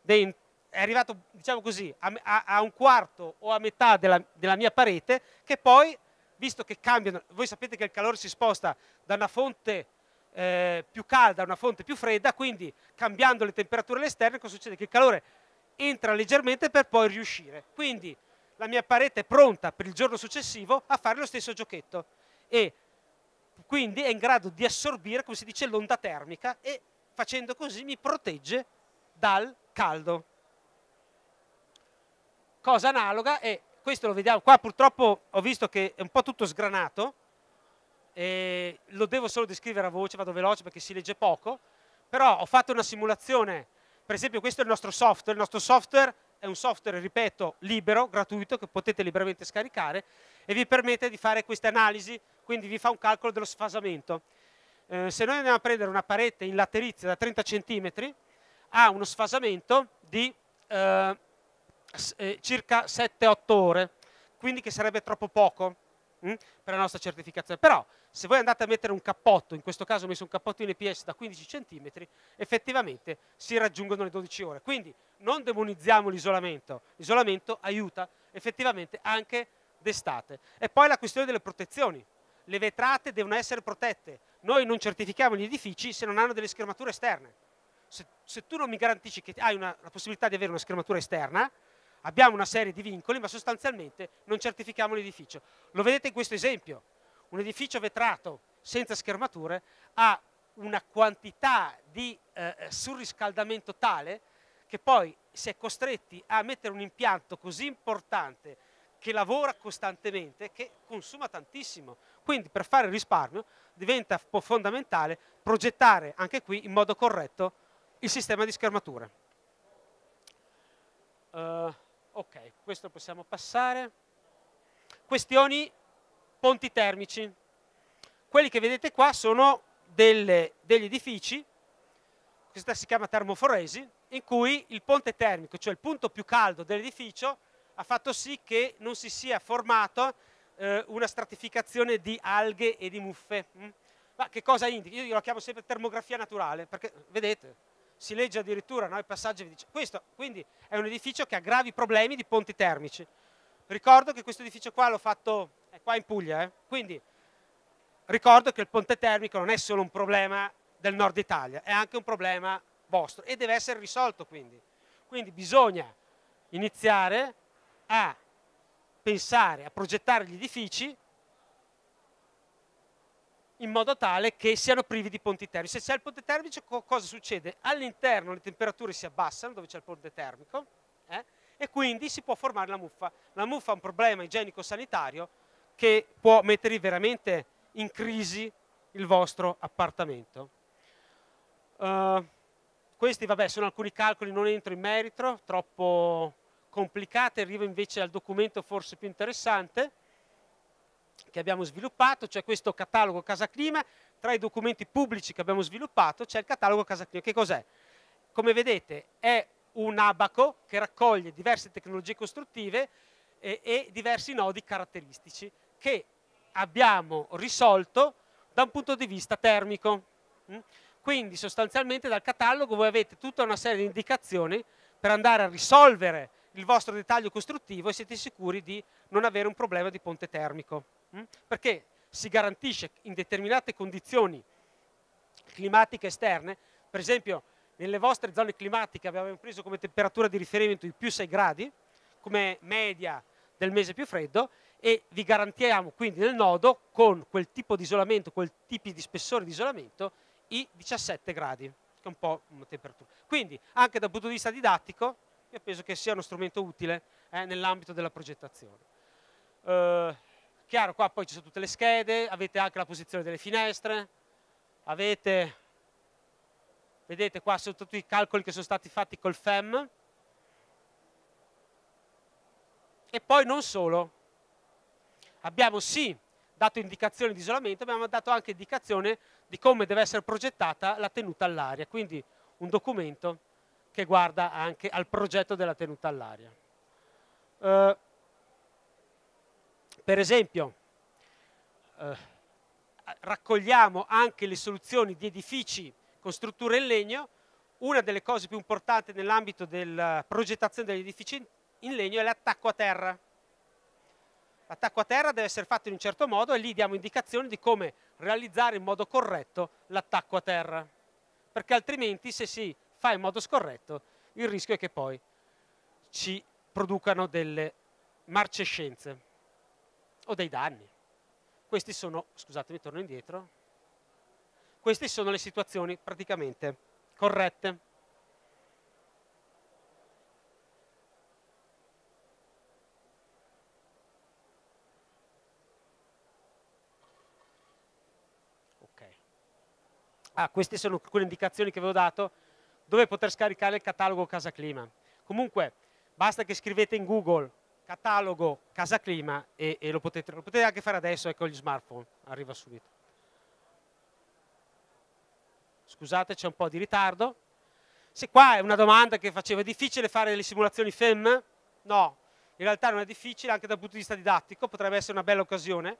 dentro è arrivato, diciamo così, a, a, a un quarto o a metà della, della mia parete, che poi, visto che cambiano, voi sapete che il calore si sposta da una fonte eh, più calda a una fonte più fredda, quindi cambiando le temperature all'esterno, cosa succede? Che il calore entra leggermente per poi riuscire. Quindi la mia parete è pronta per il giorno successivo a fare lo stesso giochetto e quindi è in grado di assorbire, come si dice, l'onda termica e facendo così mi protegge dal caldo cosa analoga e questo lo vediamo qua purtroppo ho visto che è un po' tutto sgranato e lo devo solo descrivere a voce, vado veloce perché si legge poco però ho fatto una simulazione per esempio questo è il nostro software il nostro software è un software, ripeto, libero, gratuito, che potete liberamente scaricare e vi permette di fare queste analisi, quindi vi fa un calcolo dello sfasamento. Eh, se noi andiamo a prendere una parete in laterizia da 30 cm, ha uno sfasamento di eh, eh, circa 7-8 ore, quindi che sarebbe troppo poco mh, mm, per la nostra certificazione. Però se voi andate a mettere un cappotto, in questo caso ho messo un cappotto in EPS da 15 cm, effettivamente si raggiungono le 12 ore. Quindi non demonizziamo l'isolamento, l'isolamento aiuta effettivamente anche d'estate. E poi la questione delle protezioni. Le vetrate devono essere protette. Noi non certifichiamo gli edifici se non hanno delle schermature esterne. Se, se tu non mi garantisci che hai una, la possibilità di avere una schermatura esterna, abbiamo una serie di vincoli ma sostanzialmente non certifichiamo l'edificio. Lo vedete in questo esempio, un edificio vetrato senza schermature ha una quantità di eh, surriscaldamento tale che poi si è costretti a mettere un impianto così importante che lavora costantemente, che consuma tantissimo. Quindi per fare risparmio diventa fondamentale progettare anche qui in modo corretto il sistema di schermature. Uh. Ok, questo possiamo passare. Questioni ponti termici. Quelli che vedete qua sono delle, degli edifici, questa si chiama termoforesi, in cui il ponte termico, cioè il punto più caldo dell'edificio, ha fatto sì che non si sia formato eh, una stratificazione di alghe e di muffe. Mm? Ma che cosa indica? Io lo chiamo sempre termografia naturale, perché vedete, si legge addirittura no, i passaggi dice questo quindi è un edificio che ha gravi problemi di ponti termici ricordo che questo edificio qua l'ho fatto è qua in Puglia eh? quindi ricordo che il ponte termico non è solo un problema del nord Italia è anche un problema vostro e deve essere risolto quindi quindi bisogna iniziare a pensare a progettare gli edifici in modo tale che siano privi di ponti termici. Se c'è il ponte termico cosa succede? All'interno le temperature si abbassano dove c'è il ponte termico eh? e quindi si può formare la muffa. La muffa è un problema igienico-sanitario che può mettere veramente in crisi il vostro appartamento. Uh, questi vabbè, sono alcuni calcoli, non entro in merito, troppo complicati, arrivo invece al documento forse più interessante, che abbiamo sviluppato, cioè questo catalogo Casa Clima, tra i documenti pubblici che abbiamo sviluppato c'è il catalogo Casa Clima. Che cos'è? Come vedete è un abaco che raccoglie diverse tecnologie costruttive e, e diversi nodi caratteristici che abbiamo risolto da un punto di vista termico. Mm? Quindi sostanzialmente dal catalogo voi avete tutta una serie di indicazioni per andare a risolvere il vostro dettaglio costruttivo e siete sicuri di non avere un problema di ponte termico. Mm? perché si garantisce in determinate condizioni climatiche esterne, per esempio nelle vostre zone climatiche abbiamo preso come temperatura di riferimento i più 6 gradi, come media del mese più freddo e vi garantiamo quindi nel nodo con quel tipo di isolamento, quel tipo di spessore di isolamento, i 17 gradi, che è un po' una temperatura. Quindi anche dal punto di vista didattico io penso che sia uno strumento utile eh, nell'ambito della progettazione. Uh, Chiaro, qua poi ci sono tutte le schede, avete anche la posizione delle finestre, avete, vedete qua sono tutti i calcoli che sono stati fatti col FEM. E poi non solo, abbiamo sì dato indicazioni di isolamento, abbiamo dato anche indicazione di come deve essere progettata la tenuta all'aria, quindi un documento che guarda anche al progetto della tenuta all'aria. Uh, per esempio, eh, raccogliamo anche le soluzioni di edifici con strutture in legno. Una delle cose più importanti nell'ambito della eh, progettazione degli edifici in legno è l'attacco a terra. L'attacco a terra deve essere fatto in un certo modo e lì diamo indicazioni di come realizzare in modo corretto l'attacco a terra, perché altrimenti se si fa in modo scorretto il rischio è che poi ci producano delle marcescenze o dei danni. Questi sono, scusatemi, torno indietro, queste sono le situazioni praticamente corrette. Ah, queste sono alcune indicazioni che vi ho dato dove poter scaricare il catalogo Casa Clima. Comunque, basta che scrivete in Google catalogo, casa clima e, e lo, potete, lo, potete, anche fare adesso ecco, con gli smartphone, arriva subito. Scusate c'è un po' di ritardo. Se qua è una domanda che faceva, è difficile fare delle simulazioni FEM? No, in realtà non è difficile anche dal punto di vista didattico, potrebbe essere una bella occasione.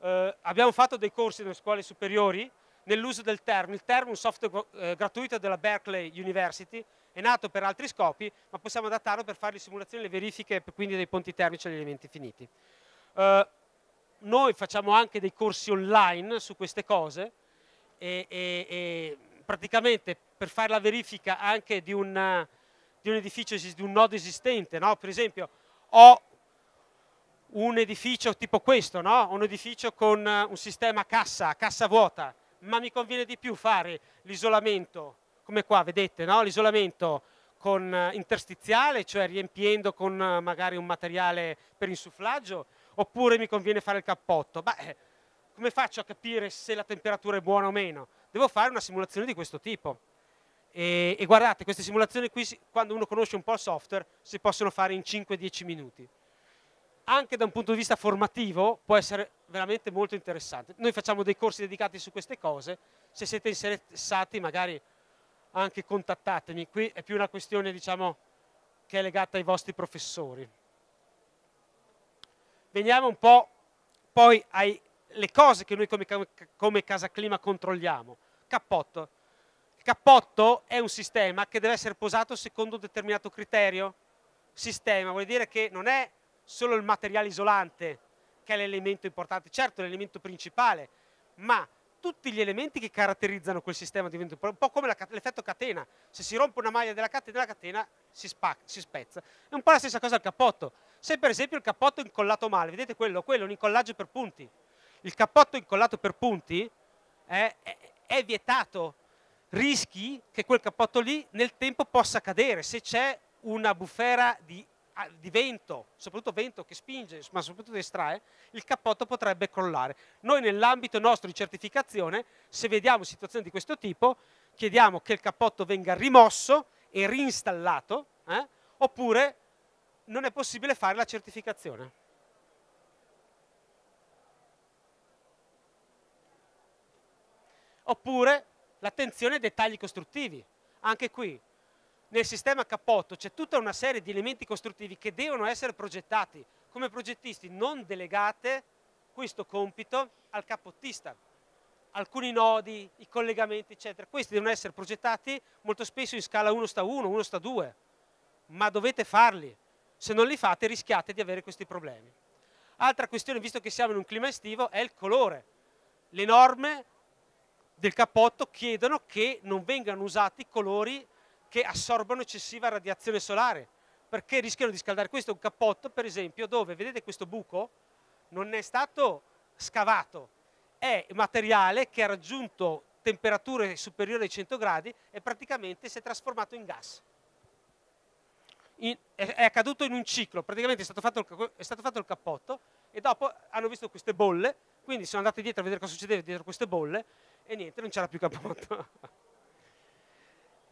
Eh, abbiamo fatto dei corsi nelle scuole superiori nell'uso del Term, il Term è un software eh, gratuito della Berkeley University è nato per altri scopi, ma possiamo adattarlo per fare le simulazioni e le verifiche quindi dei ponti termici agli elementi finiti. Eh, noi facciamo anche dei corsi online su queste cose e, e, e praticamente per fare la verifica anche di, una, di un edificio, di un nodo esistente, no? per esempio ho un edificio tipo questo, no? un edificio con eh, un sistema cassa, a cassa vuota, ma mi conviene di più fare l'isolamento come qua vedete, no? l'isolamento con eh, interstiziale, cioè riempiendo con eh, magari un materiale per insufflaggio, oppure mi conviene fare il cappotto. Beh, come faccio a capire se la temperatura è buona o meno? Devo fare una simulazione di questo tipo. E, e guardate, queste simulazioni qui, quando uno conosce un po' il software, si possono fare in 5-10 minuti. Anche da un punto di vista formativo può essere veramente molto interessante. Noi facciamo dei corsi dedicati su queste cose, se siete interessati magari anche contattatemi. Qui è più una questione diciamo, che è legata ai vostri professori. Veniamo un po' poi alle cose che noi come, come Casa Clima controlliamo. Cappotto. Il cappotto è un sistema che deve essere posato secondo un determinato criterio. Sistema vuol dire che non è solo il materiale isolante che è l'elemento importante, certo l'elemento principale, ma tutti gli elementi che caratterizzano quel sistema di venduta, un po' come l'effetto catena, se si rompe una maglia della catena, la catena si, spacca, si spezza, è un po' la stessa cosa al cappotto, se per esempio il cappotto è incollato male, vedete quello, quello è un incollaggio per punti, il cappotto incollato per punti è, eh, è, è vietato, rischi che quel cappotto lì nel tempo possa cadere, se c'è una bufera di di vento, soprattutto vento che spinge, ma soprattutto estrae, il cappotto potrebbe crollare. Noi nell'ambito nostro di certificazione, se vediamo situazioni di questo tipo, chiediamo che il cappotto venga rimosso e reinstallato, eh? oppure non è possibile fare la certificazione. Oppure l'attenzione ai dettagli costruttivi. Anche qui nel sistema cappotto c'è tutta una serie di elementi costruttivi che devono essere progettati. Come progettisti non delegate questo compito al cappottista. Alcuni nodi, i collegamenti, eccetera, questi devono essere progettati molto spesso in scala 1 sta 1, 1 sta 2, ma dovete farli. Se non li fate rischiate di avere questi problemi. Altra questione, visto che siamo in un clima estivo, è il colore. Le norme del cappotto chiedono che non vengano usati colori che assorbono eccessiva radiazione solare, perché rischiano di scaldare. Questo è un cappotto, per esempio, dove vedete questo buco? Non è stato scavato, è materiale che ha raggiunto temperature superiori ai 100 gradi e praticamente si è trasformato in gas. In, è, è, accaduto in un ciclo, praticamente è stato, il, è stato, fatto il, cappotto e dopo hanno visto queste bolle, quindi sono andati dietro a vedere cosa succedeva dietro queste bolle e niente, non c'era più cappotto.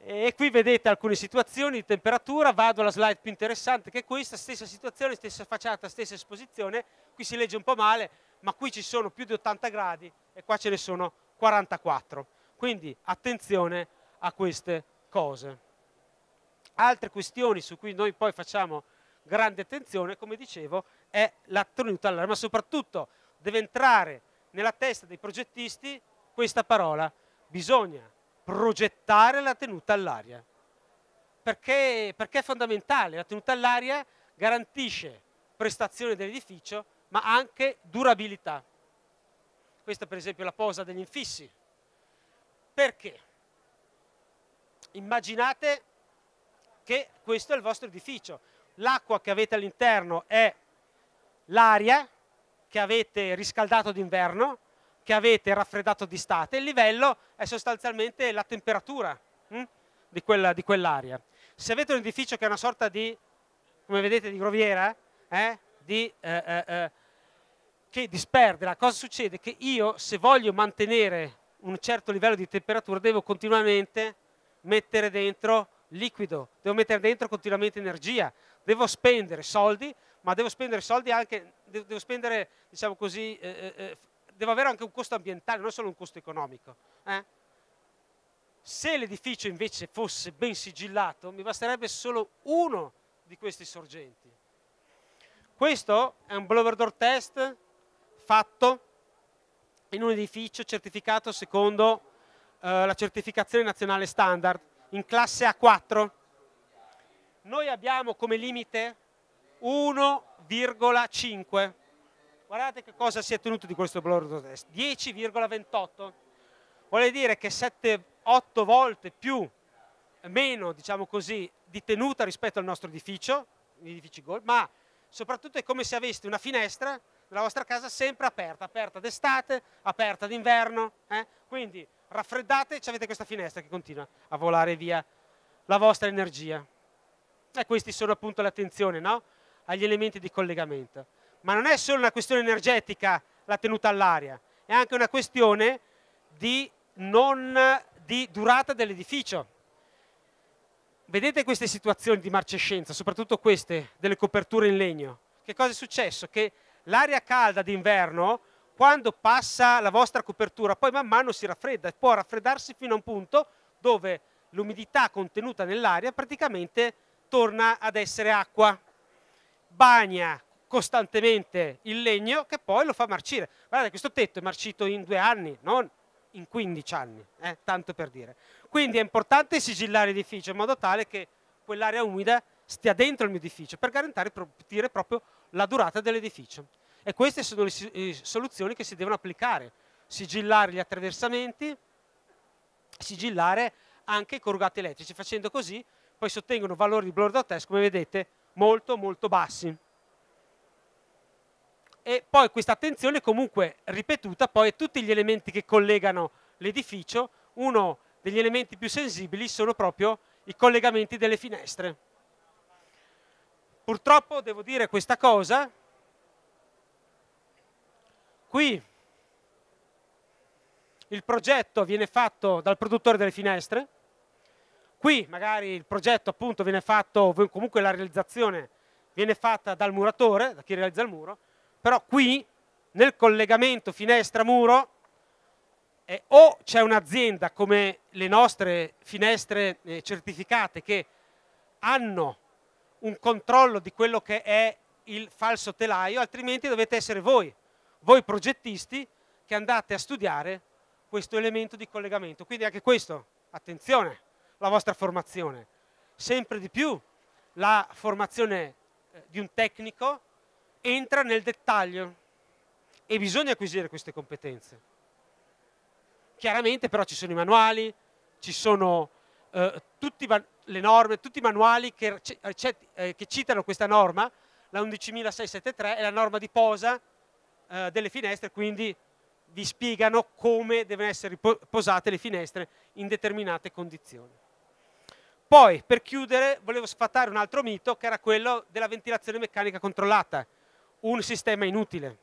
e qui vedete alcune situazioni di temperatura, vado alla slide più interessante che è questa, stessa situazione, stessa facciata, stessa esposizione, qui si legge un po' male, ma qui ci sono più di 80 gradi e qua ce ne sono 44. Quindi attenzione a queste cose. Altre questioni su cui noi poi facciamo grande attenzione, come dicevo, è la tenuta all'aria, ma soprattutto deve entrare nella testa dei progettisti questa parola, bisogna progettare la tenuta all'aria. Perché, perché, è fondamentale, la tenuta all'aria garantisce prestazione dell'edificio ma anche durabilità. Questa per esempio è la posa degli infissi. Perché? Immaginate che questo è il vostro edificio. L'acqua che avete all'interno è l'aria che avete riscaldato d'inverno che avete raffreddato di state, il livello è sostanzialmente la temperatura hm, di, quella, di quell'area. Se avete un edificio che è una sorta di, come vedete, di groviera, eh, di, eh, eh, eh, che disperde, la cosa succede? Che io, se voglio mantenere un certo livello di temperatura, devo continuamente mettere dentro liquido, devo mettere dentro continuamente energia, devo spendere soldi, ma devo spendere soldi anche, devo spendere, diciamo così, eh, eh, deve avere anche un costo ambientale, non solo un costo economico. Eh? Se l'edificio invece fosse ben sigillato, mi basterebbe solo uno di questi sorgenti. Questo è un blower door test fatto in un edificio certificato secondo eh, la certificazione nazionale standard in classe A4. Noi abbiamo come limite 1,5 Guardate che cosa si è tenuto di questo blordo test, 10,28. vuole dire che 7-8 volte più, meno, diciamo così, di tenuta rispetto al nostro edificio, edifici Gold, ma soprattutto è come se aveste una finestra della vostra casa sempre aperta, aperta d'estate, aperta d'inverno, eh? quindi raffreddate e avete questa finestra che continua a volare via la vostra energia. E questi sono appunto l'attenzione no? agli elementi di collegamento ma non è solo una questione energetica la tenuta all'aria, è anche una questione di, non, di durata dell'edificio. Vedete queste situazioni di marcescenza, soprattutto queste delle coperture in legno. Che cosa è successo? Che l'aria calda d'inverno, quando passa la vostra copertura, poi man mano si raffredda e può raffreddarsi fino a un punto dove l'umidità contenuta nell'aria praticamente torna ad essere acqua. Bagna costantemente il legno che poi lo fa marcire. Guardate, questo tetto è marcito in due anni, non in 15 anni, eh, tanto per dire. Quindi è importante sigillare l'edificio in modo tale che quell'aria umida stia dentro il mio edificio per garantire proprio la durata dell'edificio. E queste sono le eh, soluzioni che si devono applicare. Sigillare gli attraversamenti, sigillare anche i corrugati elettrici. Facendo così poi si ottengono valori di blur dot test, come vedete, molto molto bassi e poi questa attenzione comunque ripetuta poi a tutti gli elementi che collegano l'edificio, uno degli elementi più sensibili sono proprio i collegamenti delle finestre. Purtroppo devo dire questa cosa, qui il progetto viene fatto dal produttore delle finestre, qui magari il progetto appunto viene fatto, comunque la realizzazione viene fatta dal muratore, da chi realizza il muro, però qui nel collegamento finestra-muro eh, o c'è un'azienda come le nostre finestre eh, certificate che hanno un controllo di quello che è il falso telaio, altrimenti dovete essere voi, voi progettisti che andate a studiare questo elemento di collegamento. Quindi anche questo, attenzione, la vostra formazione. Sempre di più la formazione eh, di un tecnico entra nel dettaglio e bisogna acquisire queste competenze. Chiaramente però ci sono i manuali, ci sono eh, le norme, tutti i manuali che, eh, che citano questa norma, la 11.673 è la norma di posa eh, delle finestre, quindi vi spiegano come devono essere posate le finestre in determinate condizioni. Poi, per chiudere, volevo sfatare un altro mito che era quello della ventilazione meccanica controllata, un sistema inutile.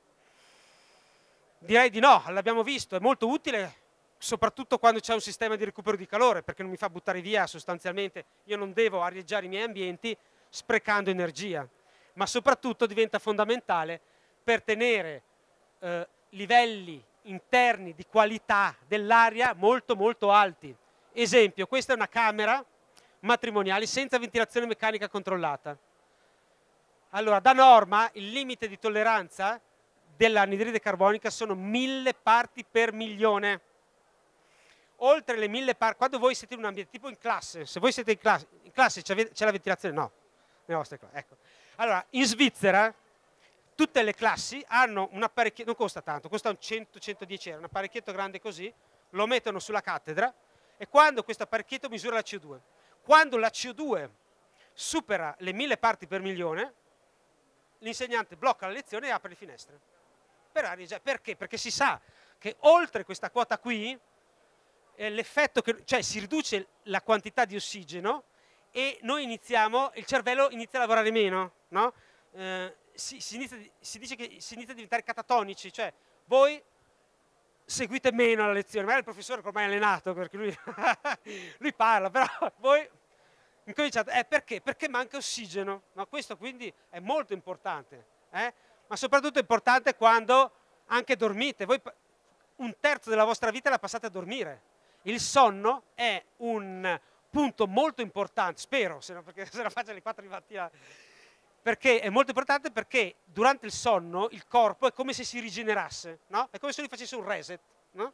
Direi di no, l'abbiamo visto, è molto utile soprattutto quando c'è un sistema di recupero di calore perché non mi fa buttare via sostanzialmente, io non devo arieggiare i miei ambienti sprecando energia, ma soprattutto diventa fondamentale per tenere eh, livelli interni di qualità dell'aria molto molto alti. Esempio, questa è una camera matrimoniale senza ventilazione meccanica controllata. Allora, da norma il limite di tolleranza dell'anidride carbonica sono mille parti per milione. Oltre le 1000 parti, quando voi siete in un ambiente, tipo in classe, se voi siete in classe, in classe c'è la ventilazione? No, nelle vostre classi, ecco. Allora, in Svizzera tutte le classi hanno un apparecchio, non costa tanto, costa 100-110 euro, un apparecchietto grande così, lo mettono sulla cattedra e quando questo apparecchietto misura la CO2, quando la CO2 supera le mille parti per milione, l'insegnante blocca la lezione e apre le finestre. Per cioè, perché? Perché si sa che oltre questa quota qui, eh, l'effetto che, cioè si riduce la quantità di ossigeno e noi iniziamo, il cervello inizia a lavorare meno, no? eh, si, si, inizia, si, dice che si inizia a diventare catatonici, cioè voi seguite meno la lezione, magari il professore ormai è allenato perché lui, lui parla, però voi incominciate, eh, perché? Perché manca ossigeno, no? questo quindi è molto importante, eh? ma soprattutto è importante quando anche dormite, voi un terzo della vostra vita la passate a dormire, il sonno è un punto molto importante, spero, se no perché se la faccio alle 4 di mattina, perché è molto importante perché durante il sonno il corpo è come se si rigenerasse, no? è come se lui facesse un reset, no?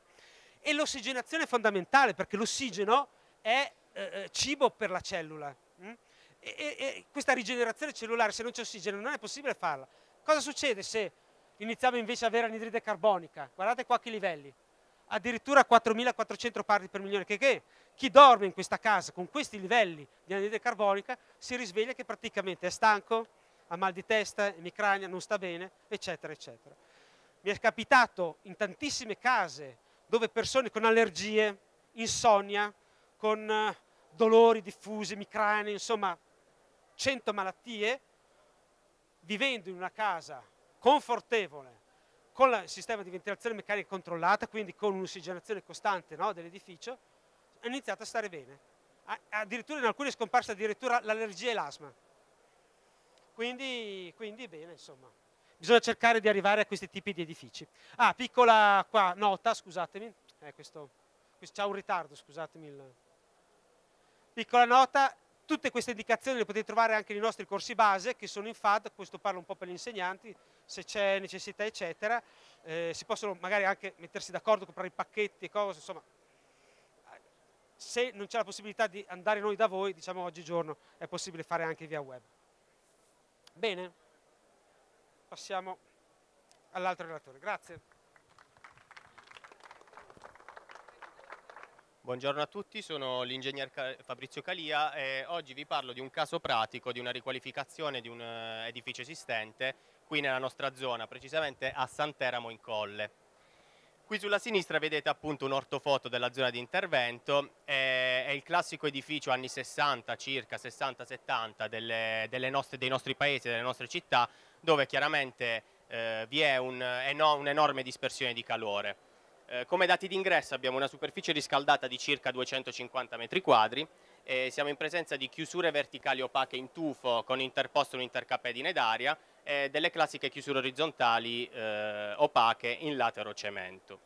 e l'ossigenazione è fondamentale perché l'ossigeno è eh, eh, cibo per la cellula. Mm? E, e, questa rigenerazione cellulare, se non c'è ossigeno, non è possibile farla. Cosa succede se iniziamo invece ad avere anidride carbonica? Guardate qua che livelli. Addirittura 4.400 parti per milione, che, che chi dorme in questa casa con questi livelli di anidride carbonica si risveglia che praticamente è stanco, ha mal di testa, emicrania, non sta bene, eccetera, eccetera. Mi è capitato in tantissime case dove persone con allergie, insonnia, con eh, dolori diffusi, micrane, insomma, 100 malattie, vivendo in una casa confortevole, con il sistema di ventilazione meccanica controllata, quindi con un'ossigenazione costante no, dell'edificio, ha iniziato a stare bene. Addirittura in alcuni è scomparsa addirittura l'allergia e l'asma. Quindi, quindi bene, insomma. Bisogna cercare di arrivare a questi tipi di edifici. Ah, piccola qua, nota, scusatemi, eh, questo, questo, c'è un ritardo, scusatemi il... Piccola nota, tutte queste indicazioni le potete trovare anche nei nostri corsi base che sono in FAD, questo parlo un po' per gli insegnanti, se c'è necessità eccetera, eh, si possono magari anche mettersi d'accordo, comprare i pacchetti e cose, insomma se non c'è la possibilità di andare noi da voi, diciamo oggigiorno è possibile fare anche via web. Bene, passiamo all'altro relatore, grazie. Buongiorno a tutti, sono l'ingegner Fabrizio Calia e oggi vi parlo di un caso pratico di una riqualificazione di un eh, edificio esistente qui nella nostra zona, precisamente a Santeramo in Colle. Qui sulla sinistra vedete appunto un ortofoto della zona di intervento, è il classico edificio anni 60, circa 60-70 delle, delle nostre, dei nostri paesi, delle nostre città, dove chiaramente eh, vi è un, un'enorme dispersione di calore eh, come dati d'ingresso abbiamo una superficie riscaldata di circa 250 metri quadri, e siamo in presenza di chiusure verticali opache in tufo con interposto un intercapedine d'aria e delle classiche chiusure orizzontali eh, opache in latero cemento.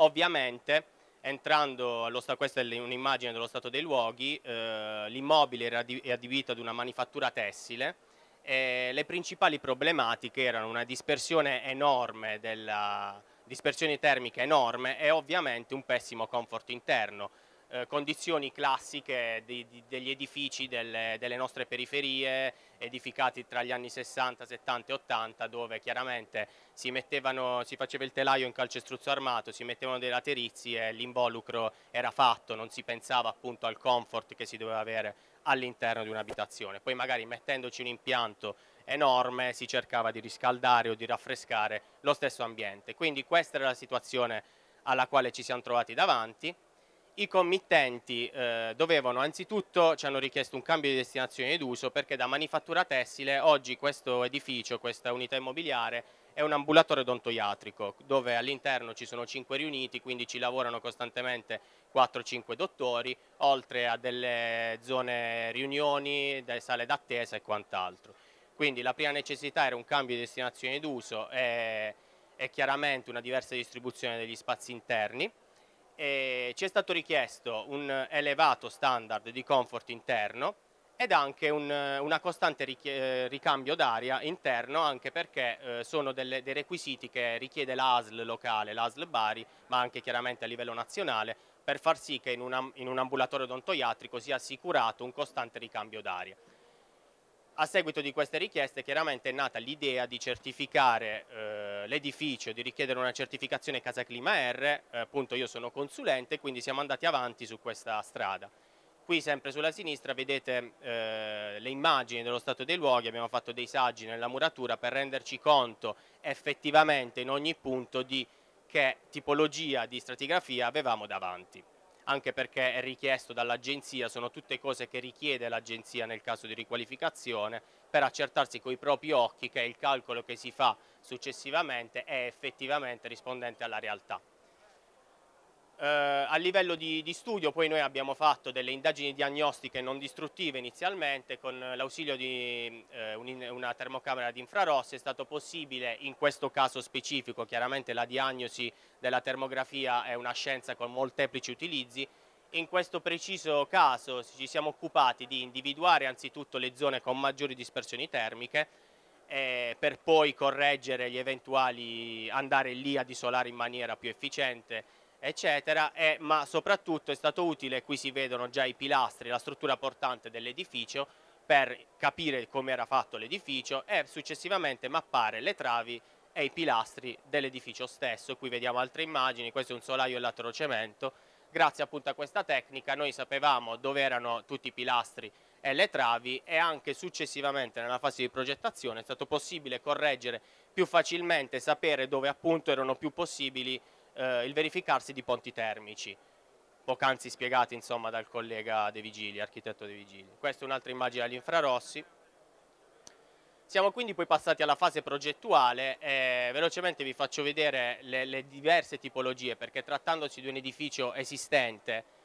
Ovviamente, entrando allo stato, questa è un'immagine dello stato dei luoghi, eh, l'immobile è adibito ad una manifattura tessile, e le principali problematiche erano una dispersione enorme della, dispersione termica enorme e ovviamente un pessimo comfort interno. Eh, condizioni classiche di, di, degli edifici delle, delle, nostre periferie edificati tra gli anni 60, 70 e 80 dove chiaramente si, mettevano, si faceva il telaio in calcestruzzo armato, si mettevano dei laterizi e l'involucro era fatto, non si pensava appunto al comfort che si doveva avere all'interno di un'abitazione. Poi magari mettendoci un impianto enorme si cercava di riscaldare o di raffrescare lo stesso ambiente. Quindi questa era la situazione alla quale ci siamo trovati davanti. I committenti eh, dovevano anzitutto, ci hanno richiesto un cambio di destinazione d'uso perché da manifattura tessile oggi questo edificio, questa unità immobiliare è un ambulatorio odontoiatrico dove all'interno ci sono 5 riuniti, quindi ci lavorano costantemente 4-5 dottori, oltre a delle zone riunioni, delle sale d'attesa e quant'altro. Quindi la prima necessità era un cambio di destinazione d'uso e, e, chiaramente una diversa distribuzione degli spazi interni. E ci è stato richiesto un elevato standard di comfort interno ed anche un, una costante eh, ricambio d'aria interno anche perché eh, sono delle, dei requisiti che richiede l'ASL locale, l'ASL Bari, ma anche chiaramente a livello nazionale per far sì che in, una, in un ambulatorio odontoiatrico sia assicurato un costante ricambio d'aria. A seguito di queste richieste chiaramente è nata l'idea di certificare eh, l'edificio, di richiedere una certificazione Casa Clima R, eh, appunto io sono consulente, quindi siamo andati avanti su questa strada. Qui sempre sulla sinistra vedete eh, le immagini dello stato dei luoghi, abbiamo fatto dei saggi nella muratura per renderci conto effettivamente in ogni punto di che tipologia di stratigrafia avevamo davanti anche perché è richiesto dall'agenzia, sono tutte cose che richiede l'agenzia nel caso di riqualificazione per accertarsi con i propri occhi che il calcolo che si fa successivamente è effettivamente rispondente alla realtà. Eh, a livello di, di, studio poi noi abbiamo fatto delle indagini diagnostiche non distruttive inizialmente con l'ausilio di eh, un, una termocamera di infrarossi è stato possibile in questo caso specifico, chiaramente la diagnosi della termografia è una scienza con molteplici utilizzi, in questo preciso caso ci siamo occupati di individuare anzitutto le zone con maggiori dispersioni termiche eh, per poi correggere gli eventuali, andare lì ad isolare in maniera più efficiente eccetera, e, eh, ma soprattutto è stato utile, qui si vedono già i pilastri, la struttura portante dell'edificio, per capire come era fatto l'edificio e successivamente mappare le travi e i pilastri dell'edificio stesso. Qui vediamo altre immagini, questo è un solaio e in cemento. Grazie appunto a questa tecnica noi sapevamo dove erano tutti i pilastri e le travi e anche successivamente nella fase di progettazione è stato possibile correggere più facilmente, sapere dove appunto erano più possibili eh, il verificarsi di ponti termici, poc'anzi spiegati insomma, dal collega De Vigili, architetto De Vigili. Questa è un'altra immagine agli infrarossi. Siamo quindi poi passati alla fase progettuale e velocemente vi faccio vedere le, le diverse tipologie perché trattandosi di un edificio esistente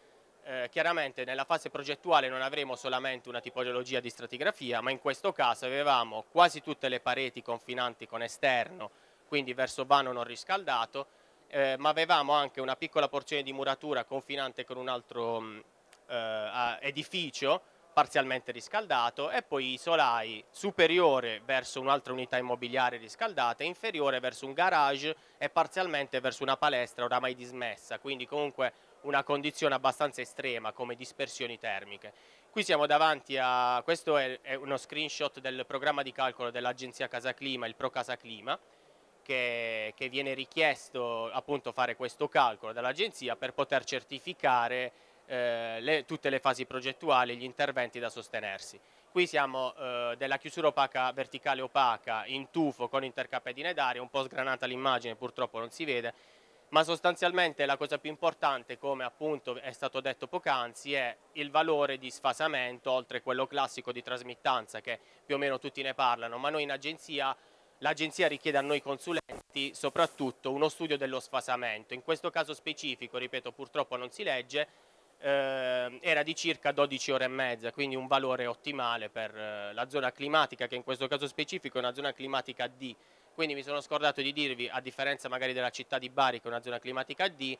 eh, chiaramente nella fase progettuale non avremo solamente una tipologia di stratigrafia ma in questo caso avevamo quasi tutte le pareti confinanti con esterno quindi verso vano non riscaldato eh, ma avevamo anche una piccola porzione di muratura confinante con un altro mm, eh, edificio parzialmente riscaldato e poi i solai superiore verso un'altra unità immobiliare riscaldata, inferiore verso un garage e parzialmente verso una palestra oramai dismessa, quindi comunque una condizione abbastanza estrema come dispersioni termiche. Qui siamo davanti a, questo è, è uno screenshot del programma di calcolo dell'agenzia Casa Clima, il Pro Casa Clima, che, che viene richiesto appunto fare questo calcolo dall'agenzia per poter certificare eh, le, tutte le fasi progettuali, e gli interventi da sostenersi. Qui siamo eh, della chiusura opaca verticale opaca in tufo con intercapedine d'aria, un po' sgranata l'immagine purtroppo non si vede, ma sostanzialmente la cosa più importante come appunto è stato detto poc'anzi è il valore di sfasamento oltre quello classico di trasmittanza che più o meno tutti ne parlano, ma noi in agenzia l'agenzia richiede a noi consulenti soprattutto uno studio dello sfasamento. In questo caso specifico, ripeto, purtroppo non si legge, eh, era di circa 12 ore e mezza, quindi un valore ottimale per eh, la zona climatica, che in questo caso specifico è una zona climatica D. Quindi mi sono scordato di dirvi, a differenza magari della città di Bari, che è una zona climatica D,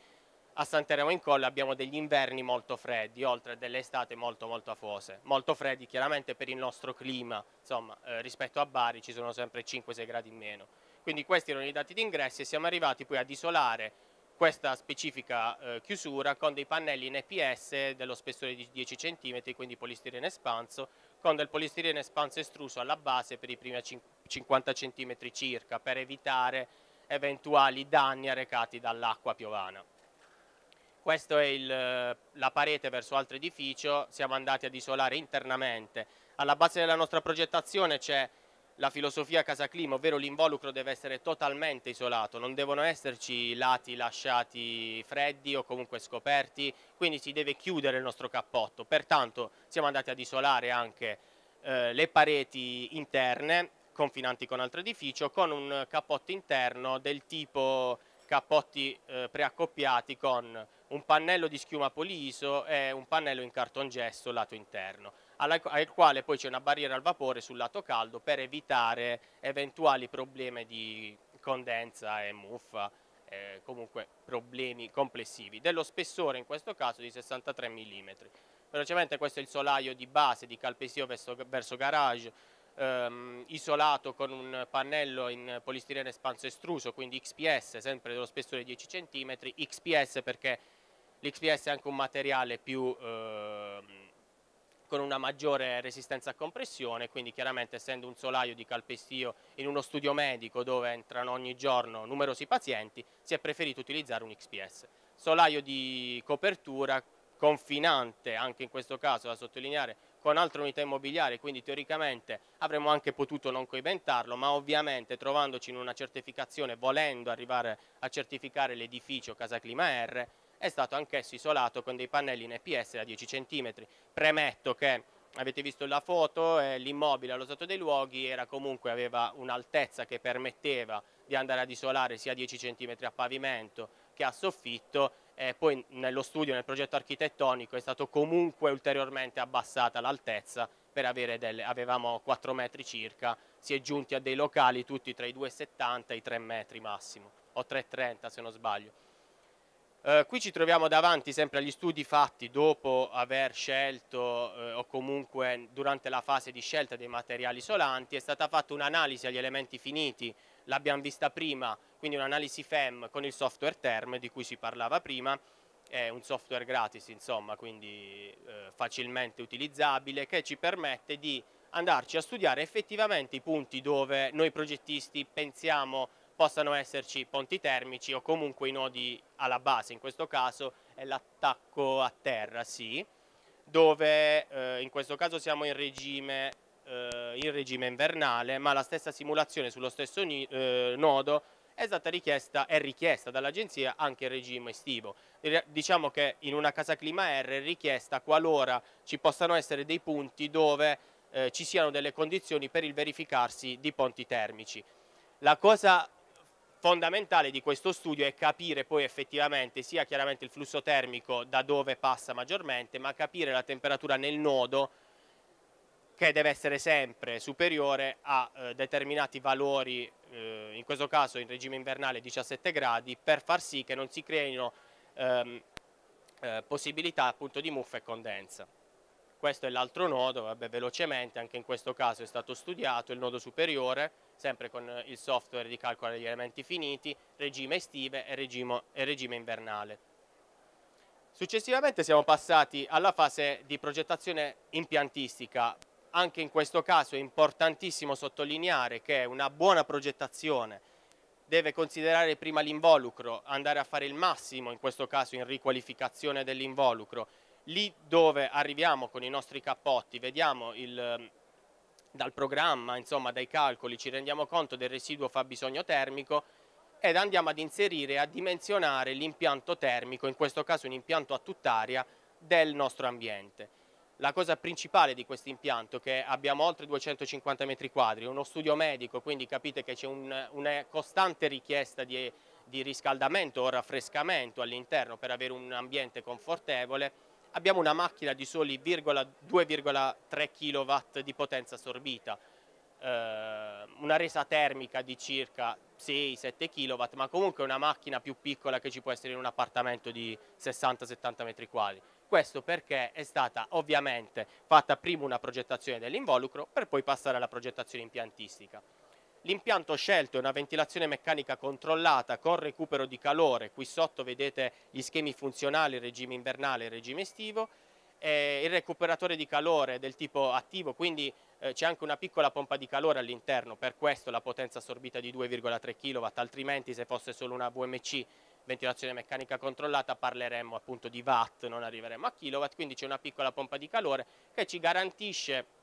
a Santeremo in Colle abbiamo degli inverni molto freddi, oltre a delle estate molto molto afose. Molto freddi chiaramente per il nostro clima, insomma eh, rispetto a Bari ci sono sempre 5-6 gradi in meno. Quindi questi erano i dati di ingresso e siamo arrivati poi ad isolare questa specifica eh, chiusura con dei pannelli in EPS dello spessore di 10 cm, quindi polistirene espanso, con del polistirene espanso estruso alla base per i primi 50 cm circa per evitare eventuali danni arrecati dall'acqua piovana. Questa è il, eh, la parete verso altro edificio, siamo andati ad isolare internamente. Alla base della nostra progettazione c'è la filosofia casa clima, ovvero l'involucro deve essere totalmente isolato, non devono esserci lati lasciati freddi o comunque scoperti, quindi si deve chiudere il nostro cappotto. Pertanto siamo andati ad isolare anche eh, le pareti interne confinanti con altro edificio con un cappotto interno del tipo cappotti eh, preaccoppiati con un pannello di schiuma poliso e un pannello in cartongesso lato interno, al quale poi c'è una barriera al vapore sul lato caldo per evitare eventuali problemi di condensa e muffa, eh, comunque problemi complessivi, dello spessore in questo caso di 63 mm. Velocemente questo è il solaio di base di Calpesio verso, verso Garage, ehm, isolato con un pannello in polistirene espanso estruso, quindi XPS, sempre dello spessore di 10 cm, XPS perché l'XPS è anche un materiale più, eh, con una maggiore resistenza a compressione, quindi chiaramente essendo un solaio di calpestio in uno studio medico dove entrano ogni giorno numerosi pazienti, si è preferito utilizzare un XPS. Solaio di copertura confinante, anche in questo caso da sottolineare, con altre unità immobiliari, quindi teoricamente avremmo anche potuto non coibentarlo, ma ovviamente trovandoci in una certificazione, volendo arrivare a certificare l'edificio Casa Clima R, è stato anch'esso isolato con dei pannelli in EPS da 10 cm. Premetto che avete visto la foto, eh, l'immobile allo stato dei luoghi era comunque, aveva un'altezza che permetteva di andare ad isolare sia 10 cm a pavimento che a soffitto e poi nello studio, nel progetto architettonico è stato comunque ulteriormente abbassata l'altezza per avere delle, avevamo 4 metri circa, si è giunti a dei locali tutti tra i 2,70 e i 3 metri massimo o 3,30 se non sbaglio. Eh, qui ci troviamo davanti sempre agli studi fatti dopo aver scelto eh, o comunque durante la fase di scelta dei materiali isolanti, è stata fatta un'analisi agli elementi finiti, l'abbiamo vista prima, quindi un'analisi FEM con il software TERM di cui si parlava prima, è un software gratis insomma, quindi eh, facilmente utilizzabile che ci permette di andarci a studiare effettivamente i punti dove noi progettisti pensiamo possano esserci ponti termici o comunque i nodi alla base, in questo caso è l'attacco a terra, sì, dove eh, in questo caso siamo in regime, eh, in regime, invernale, ma la stessa simulazione sullo stesso eh, nodo è stata richiesta, è richiesta dall'agenzia anche in regime estivo. Diciamo che in una casa clima R è richiesta qualora ci possano essere dei punti dove eh, ci siano delle condizioni per il verificarsi di ponti termici. La cosa fondamentale di questo studio è capire poi effettivamente sia chiaramente il flusso termico da dove passa maggiormente, ma capire la temperatura nel nodo che deve essere sempre superiore a eh, determinati valori, eh, in questo caso in regime invernale 17 gradi, per far sì che non si creino ehm, eh, possibilità appunto di muffa e condensa. Questo è l'altro nodo, vabbè, velocemente, anche in questo caso è stato studiato il nodo superiore, sempre con il software di calcolo degli elementi finiti, regime estive e regime, e regime invernale. Successivamente siamo passati alla fase di progettazione impiantistica. Anche in questo caso è importantissimo sottolineare che una buona progettazione deve considerare prima l'involucro, andare a fare il massimo, in questo caso in riqualificazione dell'involucro, lì dove arriviamo con i nostri cappotti, vediamo il, dal programma, insomma dai calcoli, ci rendiamo conto del residuo fabbisogno termico ed andiamo ad inserire, e a dimensionare l'impianto termico, in questo caso un impianto a tutt'aria del nostro ambiente. La cosa principale di questo impianto, che abbiamo oltre 250 metri quadri, uno studio medico, quindi capite che c'è un, una costante richiesta di, di riscaldamento o raffrescamento all'interno per avere un ambiente confortevole, abbiamo una macchina di soli 2,3 kW di potenza assorbita, eh, una resa termica di circa 6-7 kW, ma comunque una macchina più piccola che ci può essere in un appartamento di 60-70 metri quadri. Questo perché è stata ovviamente fatta prima una progettazione dell'involucro per poi passare alla progettazione impiantistica. L'impianto scelto è una ventilazione meccanica controllata con recupero di calore, qui sotto vedete gli schemi funzionali, regime invernale e regime estivo, eh, il recuperatore di calore è del tipo attivo, quindi eh, c'è anche una piccola pompa di calore all'interno, per questo la potenza assorbita di 2,3 kW, altrimenti se fosse solo una VMC ventilazione meccanica controllata parleremmo appunto di watt, non arriveremo a kilowatt, quindi c'è una piccola pompa di calore che ci garantisce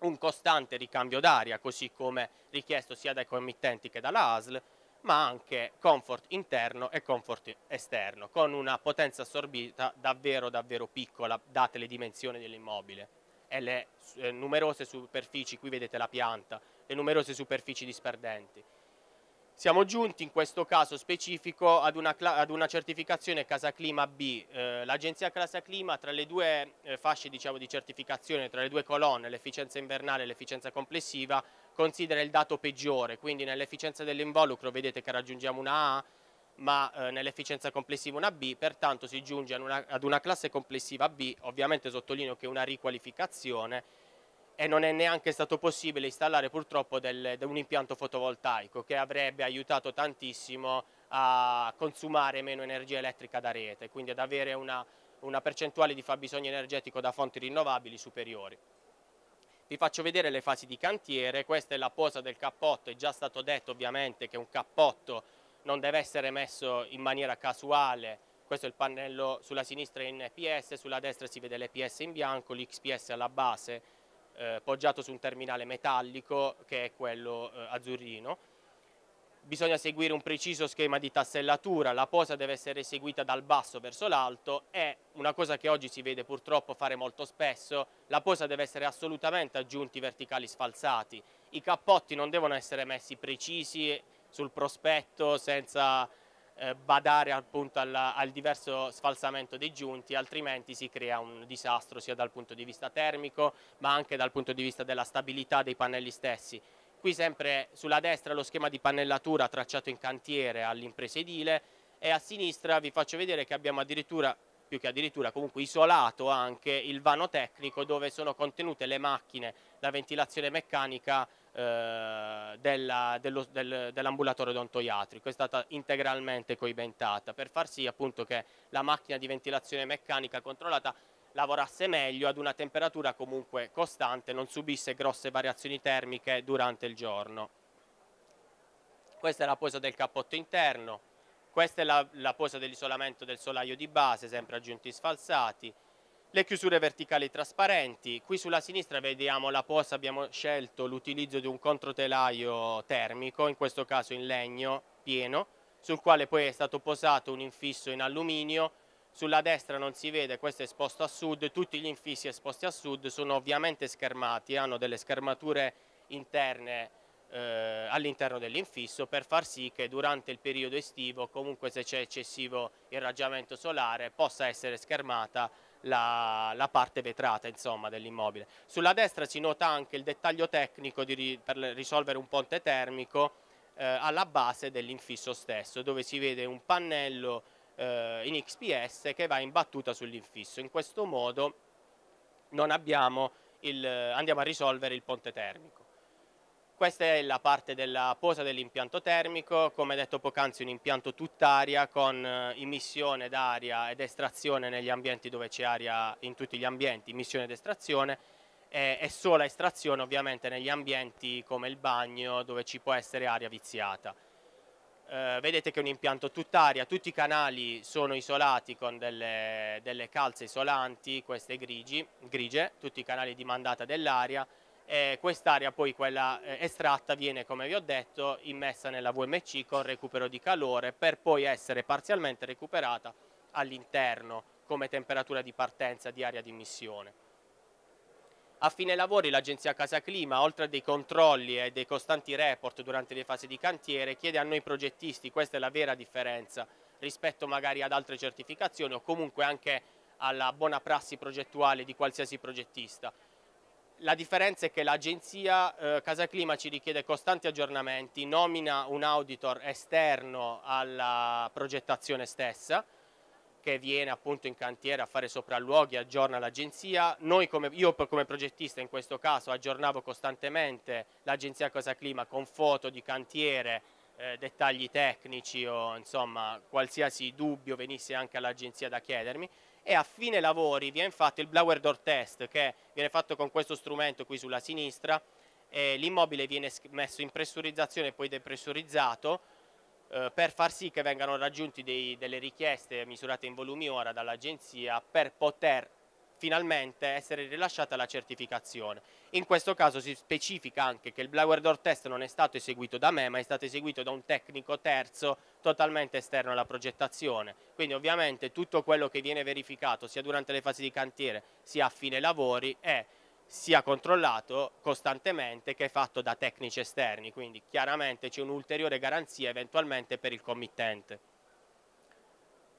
un costante ricambio d'aria, così come richiesto sia dai committenti che dalla ASL, ma anche comfort interno e comfort esterno, con una potenza assorbita davvero davvero piccola, date le dimensioni dell'immobile e le eh, numerose superfici, qui vedete la pianta, le numerose superfici disperdenti. Siamo giunti in questo caso specifico ad una, ad una certificazione Casa Clima B. Eh, L'agenzia Casa Clima tra le due eh, fasce diciamo, di certificazione, tra le due colonne, l'efficienza invernale e l'efficienza complessiva, considera il dato peggiore, quindi nell'efficienza dell'involucro vedete che raggiungiamo una A, ma eh, nell'efficienza complessiva una B, pertanto si giunge una, ad una classe complessiva B, ovviamente sottolineo che è una riqualificazione, e non è neanche stato possibile installare purtroppo del, un impianto fotovoltaico che avrebbe aiutato tantissimo a consumare meno energia elettrica da rete, quindi ad avere una, una percentuale di fabbisogno energetico da fonti rinnovabili superiori. Vi faccio vedere le fasi di cantiere, questa è la posa del cappotto, è già stato detto ovviamente che un cappotto non deve essere messo in maniera casuale, questo è il pannello sulla sinistra in PS, sulla destra si vede l'EPS in bianco, l'XPS alla base, eh, poggiato su un terminale metallico che è quello eh, azzurrino. Bisogna seguire un preciso schema di tassellatura, la posa deve essere eseguita dal basso verso l'alto e una cosa che oggi si vede purtroppo fare molto spesso, la posa deve essere assolutamente aggiunti verticali sfalsati. I cappotti non devono essere messi precisi sul prospetto senza eh, badare appunto alla, al diverso sfalsamento dei giunti, altrimenti si crea un disastro sia dal punto di vista termico ma anche dal punto di vista della stabilità dei pannelli stessi. Qui sempre sulla destra lo schema di pannellatura tracciato in cantiere all'impresa edile e a sinistra vi faccio vedere che abbiamo addirittura più che addirittura comunque isolato anche il vano tecnico dove sono contenute le macchine, la ventilazione meccanica eh, dell'ambulatorio dell odontoiatrico, è stata integralmente coibentata per far sì appunto che la macchina di ventilazione meccanica controllata lavorasse meglio ad una temperatura comunque costante, non subisse grosse variazioni termiche durante il giorno. Questa è la posa del cappotto interno, questa è la, la posa dell'isolamento del solaio di base, sempre aggiunti sfalsati, le chiusure verticali trasparenti, qui sulla sinistra vediamo la posa, abbiamo scelto l'utilizzo di un controtelaio termico, in questo caso in legno pieno, sul quale poi è stato posato un infisso in alluminio, sulla destra non si vede, questo è esposto a sud, tutti gli infissi esposti a sud sono ovviamente schermati, hanno delle schermature interne eh, all'interno dell'infisso per far sì che durante il periodo estivo, comunque se c'è eccessivo irraggiamento solare, possa essere schermata la, la parte vetrata dell'immobile. Sulla destra si nota anche il dettaglio tecnico di, per risolvere un ponte termico eh, alla base dell'infisso stesso dove si vede un pannello eh, in XPS che va in battuta sull'infisso. In questo modo il, andiamo a risolvere il ponte termico. Questa è la parte della posa dell'impianto termico, come detto poc'anzi un impianto tutt'aria con eh, immissione d'aria ed estrazione negli ambienti dove c'è aria in tutti gli ambienti, immissione ed estrazione e, e sola estrazione ovviamente negli ambienti come il bagno dove ci può essere aria viziata. Eh, vedete che è un impianto tutt'aria, tutti i canali sono isolati con delle, delle calze isolanti, queste grigi, grigie, tutti i canali di mandata dell'aria eh, quest'area poi quella eh, estratta viene come vi ho detto immessa nella VMC con recupero di calore per poi essere parzialmente recuperata all'interno come temperatura di partenza di aria di emissione. A fine lavori l'agenzia Casa Clima, oltre a dei controlli e dei costanti report durante le fasi di cantiere, chiede a noi progettisti, questa è la vera differenza rispetto magari ad altre certificazioni o comunque anche alla buona prassi progettuale di qualsiasi progettista, la differenza è che l'agenzia eh, Casa Clima ci richiede costanti aggiornamenti, nomina un auditor esterno alla progettazione stessa che viene appunto in cantiere a fare sopralluoghi, aggiorna l'agenzia. io come progettista in questo caso aggiornavo costantemente l'agenzia Casa Clima con foto di cantiere, eh, dettagli tecnici o insomma qualsiasi dubbio venisse anche all'agenzia da chiedermi e a fine lavori viene fatto il blower door test che viene fatto con questo strumento qui sulla sinistra l'immobile viene messo in pressurizzazione e poi depressurizzato eh, per far sì che vengano raggiunti dei, delle richieste misurate in volumi ora dall'agenzia per poter finalmente essere rilasciata la certificazione. In questo caso si specifica anche che il blower door test non è stato eseguito da me ma è stato eseguito da un tecnico terzo totalmente esterno alla progettazione, quindi ovviamente tutto quello che viene verificato sia durante le fasi di cantiere sia a fine lavori è sia controllato costantemente che fatto da tecnici esterni, quindi chiaramente c'è un'ulteriore garanzia eventualmente per il committente.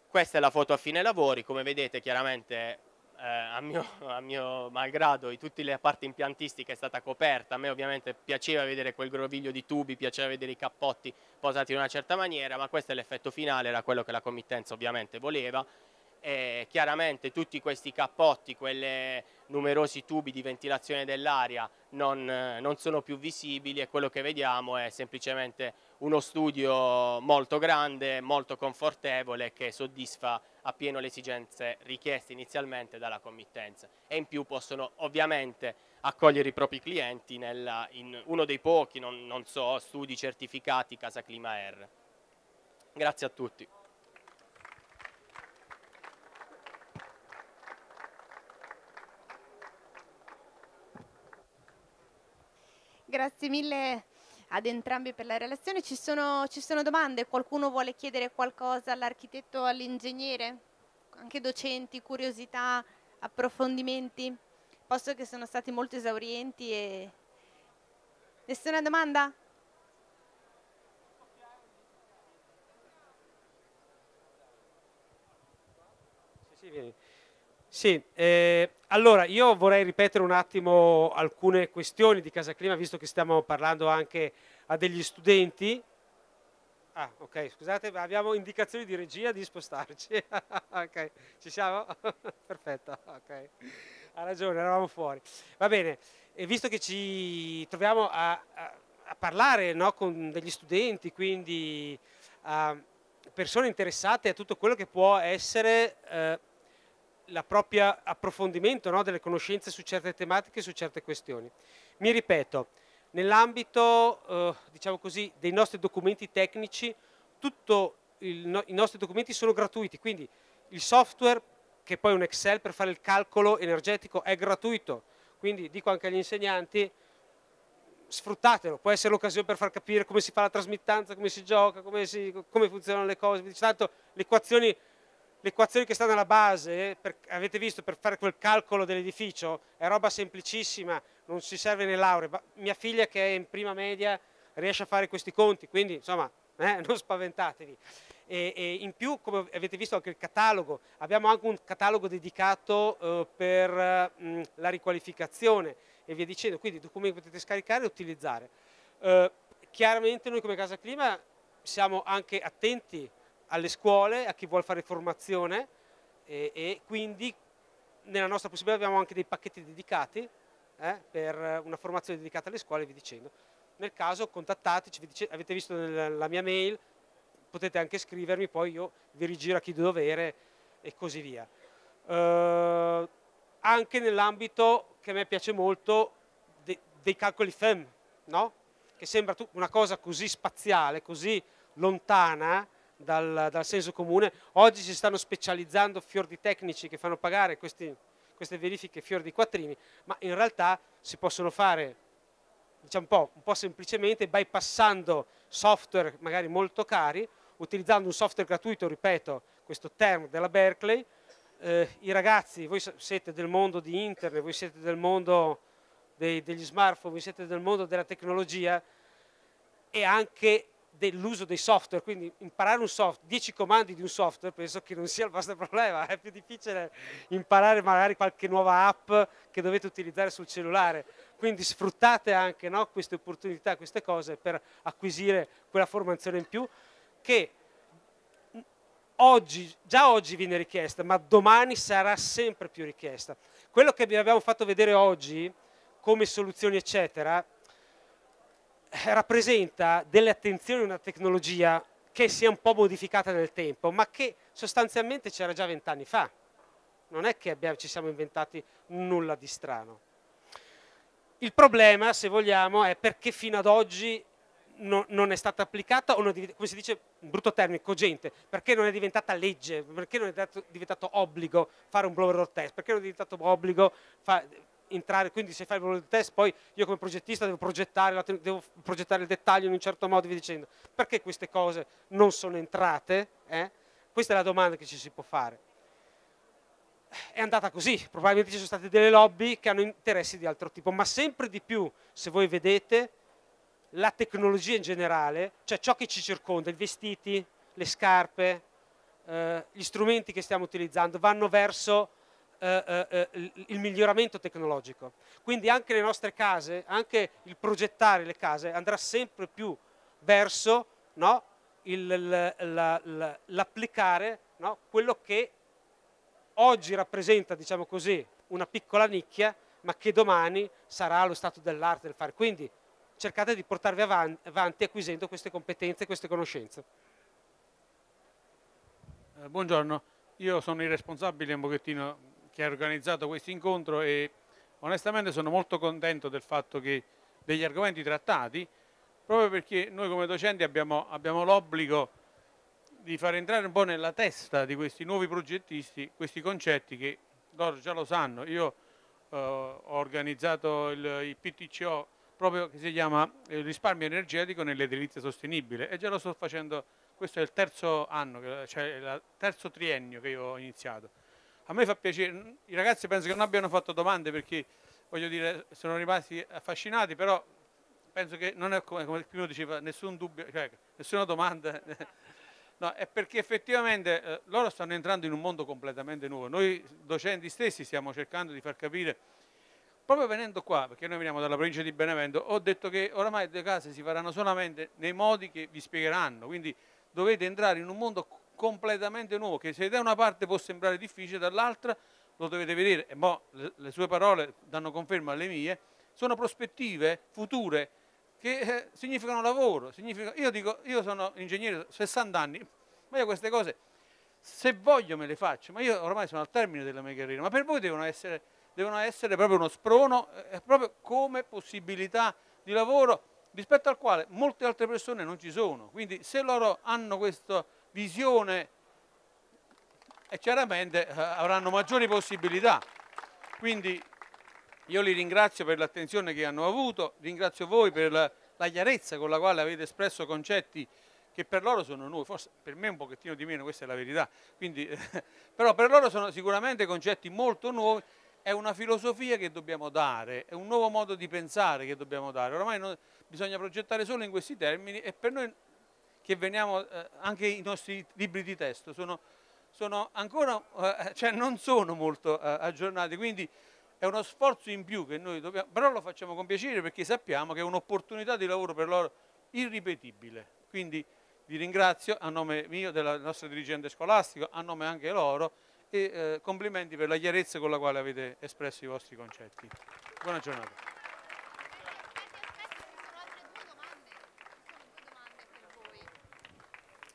Questa è la foto a fine lavori, come vedete chiaramente eh, a, mio, a, mio, malgrado di tutta la parte impiantistica è stata coperta, a me ovviamente piaceva vedere quel groviglio di tubi, piaceva vedere i cappotti posati in una certa maniera, ma questo è l'effetto finale, era quello che la committenza ovviamente voleva e chiaramente tutti questi cappotti, quei numerosi tubi di ventilazione dell'aria non, non sono più visibili e quello che vediamo è semplicemente uno studio molto grande, molto confortevole che soddisfa appieno le esigenze richieste inizialmente dalla committenza e in più possono ovviamente accogliere i propri clienti nella, in uno dei pochi, non, non so, studi certificati Casa Clima R. Grazie a tutti. Grazie mille ad entrambi per la relazione. Ci sono, ci sono domande? Qualcuno vuole chiedere qualcosa all'architetto o all'ingegnere? Anche docenti, curiosità, approfondimenti? Posso che sono stati molto esaurienti e... Nessuna domanda? Sì, eh, allora io vorrei ripetere un attimo alcune questioni di Casa Clima, visto che stiamo parlando anche a degli studenti. Ah, ok, scusate, abbiamo indicazioni di regia di spostarci. ok, ci siamo? Perfetto, ok. Ha ragione, eravamo fuori. Va bene, e visto che ci troviamo a, a, a parlare no, con degli studenti, quindi a persone interessate a tutto quello che può essere... Eh, il proprio approfondimento no, delle conoscenze su certe tematiche, su certe questioni. Mi ripeto, nell'ambito eh, diciamo così, dei nostri documenti tecnici, tutti no, i nostri documenti sono gratuiti, quindi il software, che poi è un Excel per fare il calcolo energetico, è gratuito, quindi dico anche agli insegnanti, sfruttatelo, può essere l'occasione per far capire come si fa la trasmittanza, come si gioca, come, si, come funzionano le cose, tanto le equazioni l'equazione che sta nella base, per, avete visto per fare quel calcolo dell'edificio, è roba semplicissima, non si serve né lauree, mia figlia che è in prima media riesce a fare questi conti, quindi insomma eh, non spaventatevi. E, e, in più, come avete visto anche il catalogo, abbiamo anche un catalogo dedicato eh, per mh, mm, la riqualificazione e via dicendo, quindi documenti potete scaricare e utilizzare. Eh, chiaramente noi come Casa Clima siamo anche attenti alle scuole, a chi vuole fare formazione e, e quindi nella nostra possibilità abbiamo anche dei pacchetti dedicati eh, per una formazione dedicata alle scuole vi dicendo. Nel caso contattateci, dice, avete visto nel, la mia mail, potete anche scrivermi, poi io vi rigiro a chi di dovere e così via. Eh, anche nell'ambito che a me piace molto de, dei calcoli FEM, no? che sembra una cosa così spaziale, così lontana, dal, dal, senso comune. Oggi si stanno specializzando fior di tecnici che fanno pagare questi, queste verifiche fior di quattrini, ma in realtà si possono fare diciamo un, po', un po' semplicemente bypassando software magari molto cari, utilizzando un software gratuito, ripeto, questo term della Berkeley, eh, i ragazzi, voi siete del mondo di internet, voi siete del mondo dei, degli smartphone, voi siete del mondo della tecnologia e anche dell'uso dei software, quindi imparare un software, 10 comandi di un software, penso che non sia il vostro problema, è più difficile imparare magari qualche nuova app che dovete utilizzare sul cellulare, quindi sfruttate anche no, queste opportunità, queste cose per acquisire quella formazione in più che oggi, già oggi viene richiesta, ma domani sarà sempre più richiesta. Quello che vi abbiamo fatto vedere oggi come soluzioni eccetera eh, rappresenta delle attenzioni a una tecnologia che si è un po' modificata nel tempo, ma che sostanzialmente c'era già vent'anni fa. Non è che abbiamo, ci siamo inventati nulla di strano. Il problema, se vogliamo, è perché fino ad oggi no, non è stata applicata, o non, come si dice, brutto termine, cogente, perché non è diventata legge, perché non è diventato obbligo fare un blower test, perché non è diventato obbligo fa, entrare, quindi se fai il volume del test poi io come progettista devo progettare, devo progettare il dettaglio in un certo modo, vi dicendo perché queste cose non sono entrate? Eh? Questa è la domanda che ci si può fare. È andata così, probabilmente ci sono state delle lobby che hanno interessi di altro tipo, ma sempre di più, se voi vedete, la tecnologia in generale, cioè ciò che ci circonda, i vestiti, le scarpe, eh, gli strumenti che stiamo utilizzando, vanno verso eh, eh, eh il miglioramento tecnologico. Quindi anche le nostre case, anche il progettare le case andrà sempre più verso no, l'applicare la, la, no, quello che oggi rappresenta diciamo così, una piccola nicchia ma che domani sarà lo stato dell'arte del fare. Quindi cercate di portarvi avanti, avanti acquisendo queste competenze e queste conoscenze. Eh, buongiorno, io sono il responsabile un pochettino che ha organizzato questo incontro e onestamente sono molto contento del fatto che degli argomenti trattati, proprio perché noi come docenti abbiamo, abbiamo l'obbligo di far entrare un po' nella testa di questi nuovi progettisti questi concetti che loro già lo sanno. Io eh, ho organizzato il, il, PTCO proprio che si chiama eh, risparmio energetico nell'edilizia sostenibile e già lo sto facendo, questo è il terzo anno, cioè il terzo triennio che io ho iniziato a me fa piacere, i ragazzi penso che non abbiano fatto domande perché voglio dire sono rimasti affascinati, però penso che non è come, come prima diceva, nessun dubbio, cioè, nessuna domanda. No, è perché effettivamente eh, loro stanno entrando in un mondo completamente nuovo. Noi docenti stessi stiamo cercando di far capire, proprio venendo qua, perché noi veniamo dalla provincia di Benevento, ho detto che oramai le case si faranno solamente nei modi che vi spiegheranno, quindi dovete entrare in un mondo completamente nuovo, che se da una parte può sembrare difficile, dall'altra lo dovete vedere, e mo le sue parole danno conferma alle mie, sono prospettive future che eh, significano lavoro, significano... io dico, io sono ingegnere, 60 anni, ma io queste cose, se voglio me le faccio, ma io ormai sono al termine della mia carriera, ma per voi devono essere, devono essere proprio uno sprono, eh, eh proprio come possibilità di lavoro rispetto al quale molte altre persone non ci sono, quindi se loro hanno questo visione e chiaramente eh, avranno maggiori possibilità. Quindi io li ringrazio per l'attenzione che hanno avuto, ringrazio voi per la, la, chiarezza con la quale avete espresso concetti che per loro sono nuovi, forse per me un pochettino di meno, questa è la verità, Quindi, però per loro sono sicuramente concetti molto nuovi, è una filosofia che dobbiamo dare, è un nuovo modo di pensare che dobbiamo dare, ormai non, bisogna progettare solo in questi termini e per noi che veniamo, eh, anche i nostri libri di testo sono, sono ancora, eh, cioè non sono molto eh, aggiornati, quindi è uno sforzo in più che noi dobbiamo, però lo facciamo con piacere perché sappiamo che è un'opportunità di lavoro per loro irripetibile. Quindi vi ringrazio a nome mio, della nostra dirigente scolastica, a nome anche loro e eh, complimenti per la chiarezza con la quale avete espresso i vostri concetti. Buona giornata.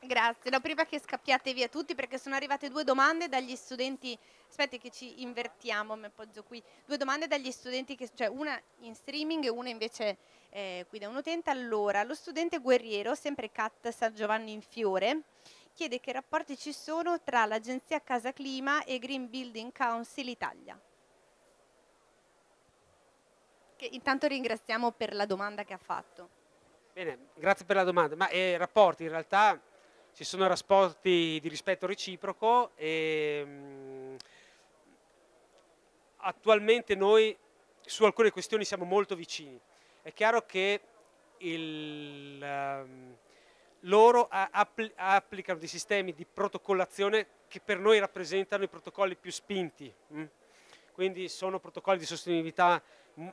Grazie, no, prima che scappiate via tutti perché sono arrivate due domande dagli studenti, aspetta che ci invertiamo, mi appoggio qui, due domande dagli studenti, che, cioè una in streaming e una invece eh, qui da un utente. Allora, lo studente guerriero, sempre CAT San Giovanni in Fiore, chiede che rapporti ci sono tra l'Agenzia Casa Clima e Green Building Council Italia. Che intanto ringraziamo per la domanda che ha fatto. Bene, grazie per la domanda. Ma eh, rapporti in realtà ci sono rapporti di rispetto reciproco e mh, mm, attualmente noi su alcune questioni siamo molto vicini. È chiaro che il, um, loro appl applicano dei sistemi di protocollazione che per noi rappresentano i protocolli più spinti, mh? Mm? quindi sono protocolli di sostenibilità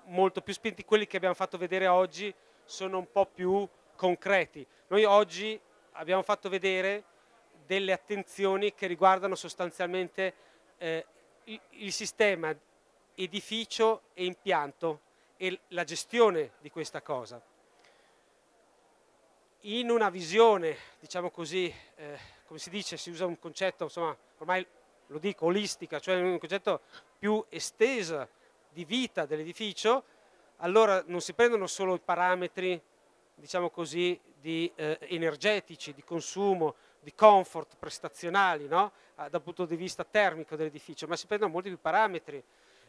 molto più spinti, quelli che abbiamo fatto vedere oggi sono un po' più concreti. Noi oggi abbiamo fatto vedere delle attenzioni che riguardano sostanzialmente eh, il, sistema edificio e impianto e la gestione di questa cosa. In una visione, diciamo così, eh, come si dice, si usa un concetto, insomma, ormai lo dico, olistica, cioè un concetto più esteso di vita dell'edificio, allora non si prendono solo i parametri diciamo così, di, eh, energetici, di consumo, di comfort prestazionali no? Ah, dal punto di vista termico dell'edificio, ma si prendono molti più parametri,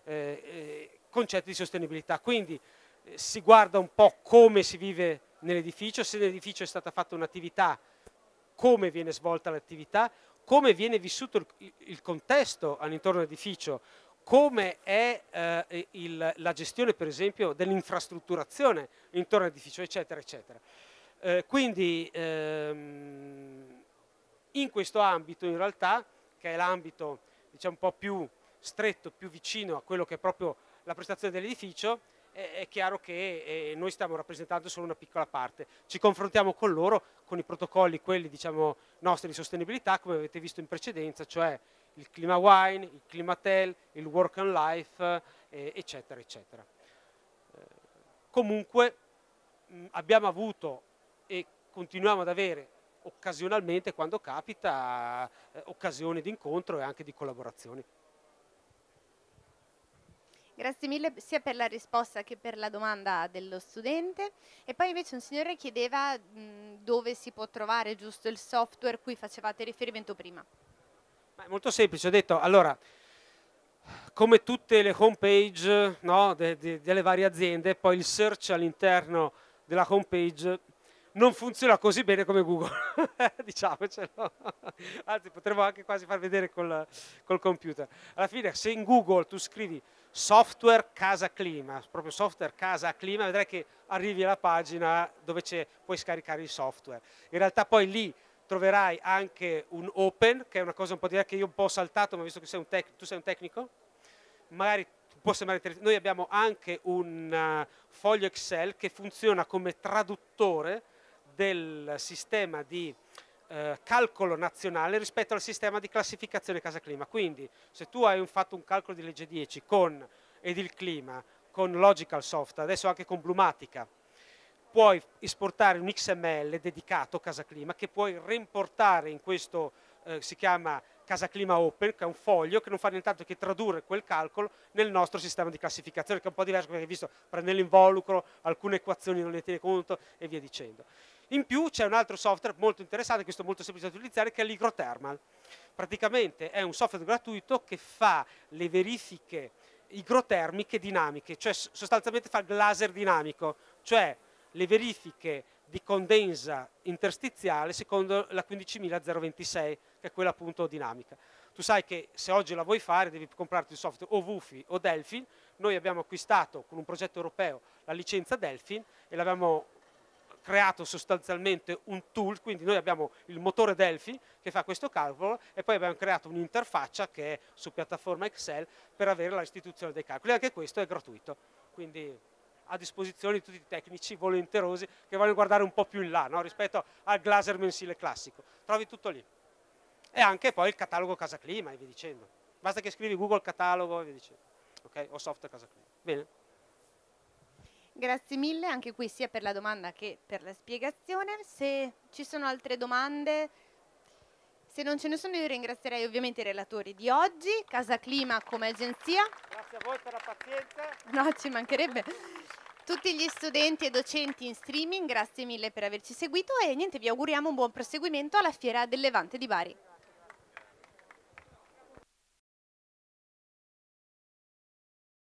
eh, eh, concetti di sostenibilità. Quindi eh, si guarda un po' come si vive nell'edificio, se nell'edificio è stata fatta un'attività, come viene svolta l'attività, come viene vissuto il, il contesto all'intorno dell'edificio, come è eh, il, la gestione per esempio dell'infrastrutturazione intorno all'edificio eccetera eccetera. Eh, quindi ehm, in questo ambito in realtà, che è l'ambito diciamo, un po' più stretto, più vicino a quello che è proprio la prestazione dell'edificio, è chiaro che eh, noi stiamo rappresentando solo una piccola parte. Ci confrontiamo con loro, con i protocolli, quelli diciamo, nostri di sostenibilità, come avete visto in precedenza, cioè il clima wine, il climatel, il work and life, eh, eccetera, eccetera. Eh, comunque mh, mm, abbiamo avuto e continuiamo ad avere occasionalmente, quando capita, eh, occasioni di incontro e anche di collaborazioni. Grazie mille sia per la risposta che per la domanda dello studente. E poi invece un signore chiedeva mh, mm, dove si può trovare giusto il software cui facevate riferimento prima. È molto semplice, ho detto, allora, come tutte le home page no, de, de, delle varie aziende, poi il search all'interno della home page non funziona così bene come Google, diciamocelo, anzi potremmo anche quasi far vedere col, col, computer. Alla fine se in Google tu scrivi software casa clima, proprio software casa clima, vedrai che arrivi alla pagina dove puoi scaricare il software. In realtà poi lì troverai anche un open, che è una cosa un po' diversa che io un po' ho saltato, ma visto che sei un tec- tu sei un tecnico, magari può sembrare interessante. Noi abbiamo anche un uh, foglio Excel che funziona come traduttore del sistema di eh, calcolo nazionale rispetto al sistema di classificazione casa clima. Quindi se tu hai fatto un calcolo di legge 10 con edil clima, con logical soft, adesso anche con blumatica, puoi esportare un XML dedicato a Casa Clima che puoi reimportare in questo, eh, si chiama Casa Clima Open, che è un foglio che non fa nient'altro che tradurre quel calcolo nel nostro sistema di classificazione, che è un po' diverso perché visto prende l'involucro, alcune equazioni non le tiene conto e via dicendo. In più c'è un altro software molto interessante, questo è molto semplice da utilizzare, che è l'Igrothermal. Praticamente è un software gratuito che fa le verifiche igrotermiche dinamiche, cioè sostanzialmente fa il laser dinamico, cioè le verifiche di condensa interstiziale secondo la 15.026, che è quella appunto dinamica. Tu sai che se oggi la vuoi fare devi comprarti il software o Wufi o Delphin, noi abbiamo acquistato con un progetto europeo la licenza Delphin e l'abbiamo creato sostanzialmente un tool, quindi noi abbiamo il motore Delphi che fa questo calcolo e poi abbiamo creato un'interfaccia che è su piattaforma Excel per avere la restituzione dei calcoli, anche questo è gratuito. Quindi a disposizione di tutti i tecnici volenterosi che vogliono guardare un po' più in là no? rispetto al glaser mensile classico. Trovi tutto lì. E anche poi il catalogo Casa Clima e vi dicendo. Basta che scrivi Google catalogo e via dicendo. Okay? O software Casa Clima. Bene. Grazie mille anche qui sia per la domanda che per la spiegazione. Se ci sono altre domande se non ce ne sono io ringrazierei ovviamente i relatori di oggi, Casa Clima come agenzia. Grazie a voi per la pazienza. No, ci mancherebbe. Tutti gli studenti e docenti in streaming, grazie mille per averci seguito e niente, vi auguriamo un buon proseguimento alla Fiera del Levante di Bari.